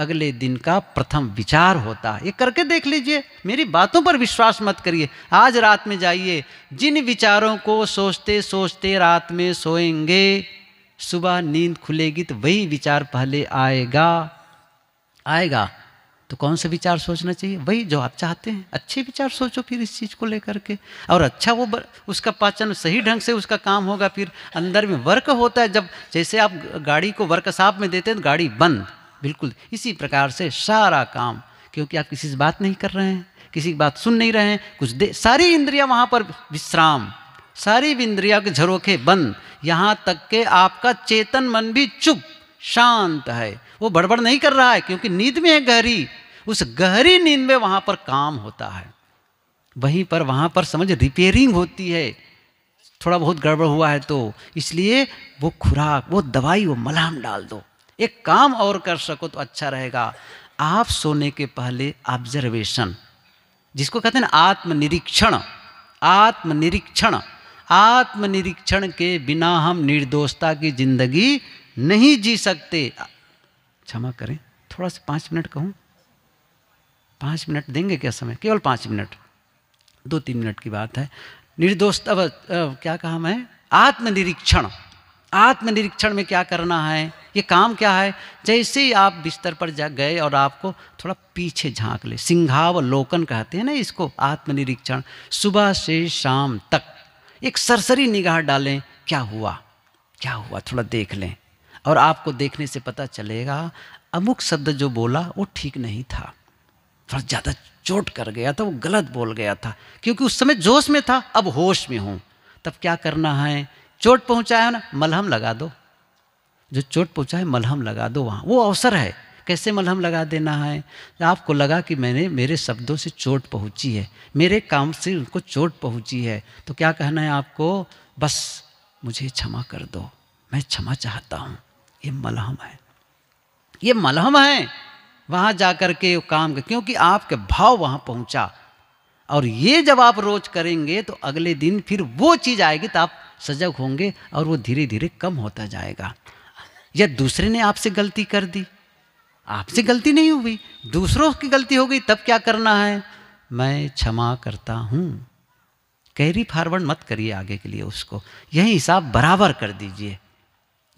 A: अगले दिन का प्रथम विचार होता है ये करके देख लीजिए मेरी बातों पर विश्वास मत करिए आज रात में जाइए जिन विचारों को सोचते सोचते रात में सोएंगे सुबह नींद खुलेगी तो वही विचार पहले आएगा आएगा तो कौन से विचार सोचना चाहिए वही जो आप चाहते हैं अच्छे विचार सोचो फिर इस चीज़ को लेकर के और अच्छा वो बर, उसका पाचन सही ढंग से उसका काम होगा फिर अंदर में वर्क होता है जब जैसे आप गाड़ी को साफ में देते हैं तो गाड़ी बंद बिल्कुल इसी प्रकार से सारा काम क्योंकि आप किसी से बात नहीं कर रहे हैं किसी की बात सुन नहीं रहे हैं कुछ दे सारी इंद्रिया वहाँ पर विश्राम सारी इंद्रिया के झरोखे बंद यहाँ तक के आपका चेतन मन भी चुप शांत है वो बड़बड़ नहीं कर रहा है क्योंकि नींद में है गहरी उस गहरी नींद में वहां पर काम होता है वहीं पर वहां पर समझ रिपेयरिंग होती है थोड़ा बहुत गड़बड़ हुआ है तो इसलिए वो खुराक वो दवाई वो मलहम डाल दो एक काम और कर सको तो अच्छा रहेगा आप सोने के पहले ऑब्जर्वेशन जिसको कहते हैं ना आत्मनिरीक्षण आत्मनिरीक्षण आत्मनिरीक्षण के बिना हम निर्दोषता की जिंदगी नहीं जी सकते क्षमा करें थोड़ा सा पाँच मिनट कहूँ पाँच मिनट देंगे क्या समय केवल पाँच मिनट दो तीन मिनट की बात है निर्दोष अब क्या कहा मैं आत्मनिरीक्षण आत्मनिरीक्षण में क्या करना है ये काम क्या है जैसे ही आप बिस्तर पर जा गए और आपको थोड़ा पीछे झांक ले सिंघावलोकन कहते हैं ना इसको आत्मनिरीक्षण सुबह से शाम तक एक सरसरी निगाह डालें क्या हुआ क्या हुआ थोड़ा देख लें और आपको देखने से पता चलेगा अमुक शब्द जो बोला वो ठीक नहीं था थोड़ा ज़्यादा चोट कर गया था वो गलत बोल गया था क्योंकि उस समय जोश में था अब होश में हूँ तब क्या करना है चोट पहुँचाया ना मलहम लगा दो जो चोट पहुँचा है मलहम लगा दो वहाँ वो अवसर है कैसे मलहम लगा देना है आपको लगा कि मैंने मेरे शब्दों से चोट पहुँची है मेरे काम से उनको चोट पहुँची है तो क्या कहना है आपको बस मुझे क्षमा कर दो मैं क्षमा चाहता हूँ ये मलहम है ये मलहम है वहां जाकर के काम क्योंकि आपके भाव वहां पहुंचा और ये जब आप रोज करेंगे तो अगले दिन फिर वो चीज़ आएगी तो आप सजग होंगे और वो धीरे धीरे कम होता जाएगा या दूसरे ने आपसे गलती कर दी आपसे गलती नहीं हुई दूसरों की गलती हो गई तब क्या करना है मैं क्षमा करता हूं कैरी फॉरवर्ड मत करिए आगे के लिए उसको यही हिसाब बराबर कर दीजिए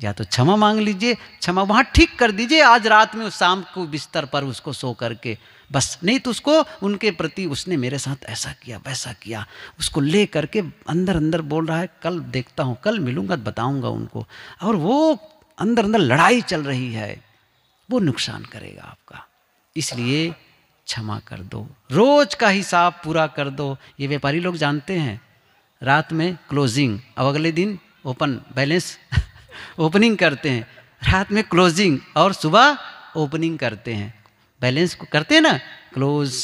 A: या तो क्षमा मांग लीजिए क्षमा वहाँ ठीक कर दीजिए आज रात में उस शाम को बिस्तर पर उसको सो करके बस नहीं तो उसको उनके प्रति उसने मेरे साथ ऐसा किया वैसा किया उसको ले करके अंदर अंदर बोल रहा है कल देखता हूँ कल मिलूँगा बताऊँगा उनको और वो अंदर अंदर लड़ाई चल रही है वो नुकसान करेगा आपका इसलिए क्षमा कर दो रोज का हिसाब पूरा कर दो ये व्यापारी लोग जानते हैं रात में क्लोजिंग अब अगले दिन ओपन बैलेंस ओपनिंग करते हैं रात में क्लोजिंग और सुबह ओपनिंग करते हैं बैलेंस को करते हैं ना क्लोज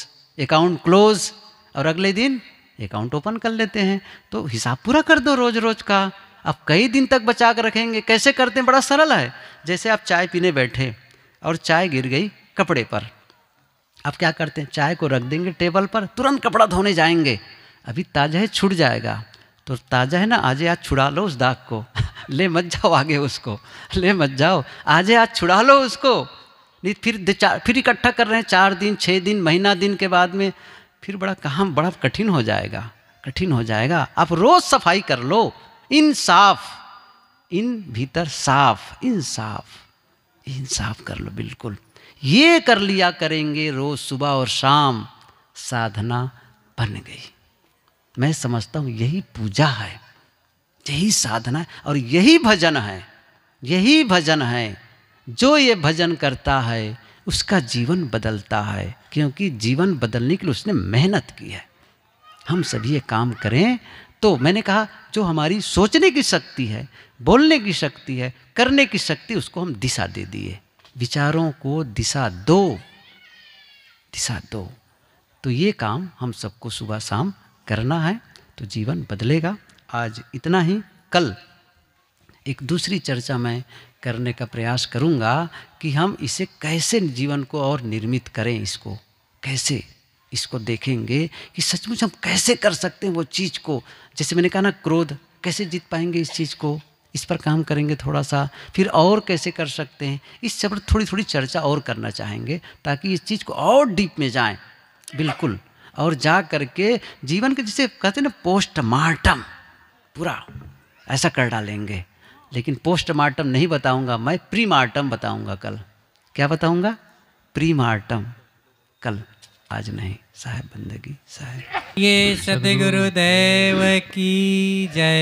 A: अकाउंट क्लोज और अगले दिन अकाउंट ओपन कर लेते हैं तो हिसाब पूरा कर दो रोज़ रोज़ का आप कई दिन तक बचा कर रखेंगे कैसे करते हैं बड़ा सरल है जैसे आप चाय पीने बैठे और चाय गिर गई कपड़े पर आप क्या करते हैं चाय को रख देंगे टेबल पर तुरंत कपड़ा धोने जाएंगे अभी ताज़ा है छुट जाएगा तो ताज़ा है ना आज आज छुड़ा लो उस दाग को ले मत जाओ आगे उसको ले मत जाओ आज आज छुड़ा लो उसको नहीं फिर फिर इकट्ठा कर रहे हैं चार दिन छः दिन महीना दिन के बाद में फिर बड़ा काम बड़ा कठिन हो जाएगा कठिन हो जाएगा आप रोज़ सफाई कर लो इन साफ इन भीतर साफ इंसाफ इंसाफ कर लो बिल्कुल ये कर लिया करेंगे रोज़ सुबह और शाम साधना बन गई मैं समझता हूँ यही पूजा है यही साधना है और यही भजन है यही भजन है जो ये भजन करता है उसका जीवन बदलता है क्योंकि जीवन बदलने के लिए उसने मेहनत की है हम सभी ये काम करें तो मैंने कहा जो हमारी सोचने की शक्ति है बोलने की शक्ति है करने की शक्ति उसको हम दिशा दे दिए विचारों को दिशा दो दिशा दो तो ये काम हम सबको सुबह शाम करना है तो जीवन बदलेगा आज इतना ही कल एक दूसरी चर्चा मैं करने का प्रयास करूँगा कि हम इसे कैसे जीवन को और निर्मित करें इसको कैसे इसको देखेंगे कि सचमुच हम कैसे कर सकते हैं वो चीज़ को जैसे मैंने कहा ना क्रोध कैसे जीत पाएंगे इस चीज़ को इस पर काम करेंगे थोड़ा सा फिर और कैसे कर सकते हैं इस पर थोड़ी थोड़ी चर्चा और करना चाहेंगे ताकि इस चीज़ को और डीप में जाएं बिल्कुल और जा करके जीवन के जिसे कहते हैं ना पोस्टमार्टम पूरा ऐसा कर डालेंगे लेकिन पोस्टमार्टम नहीं बताऊंगा मैं प्रीमार्टम बताऊंगा कल क्या बताऊंगा प्रीमार्टम कल आज नहीं साहेब बंदगी साहेब ये सतगुरुदेव की जय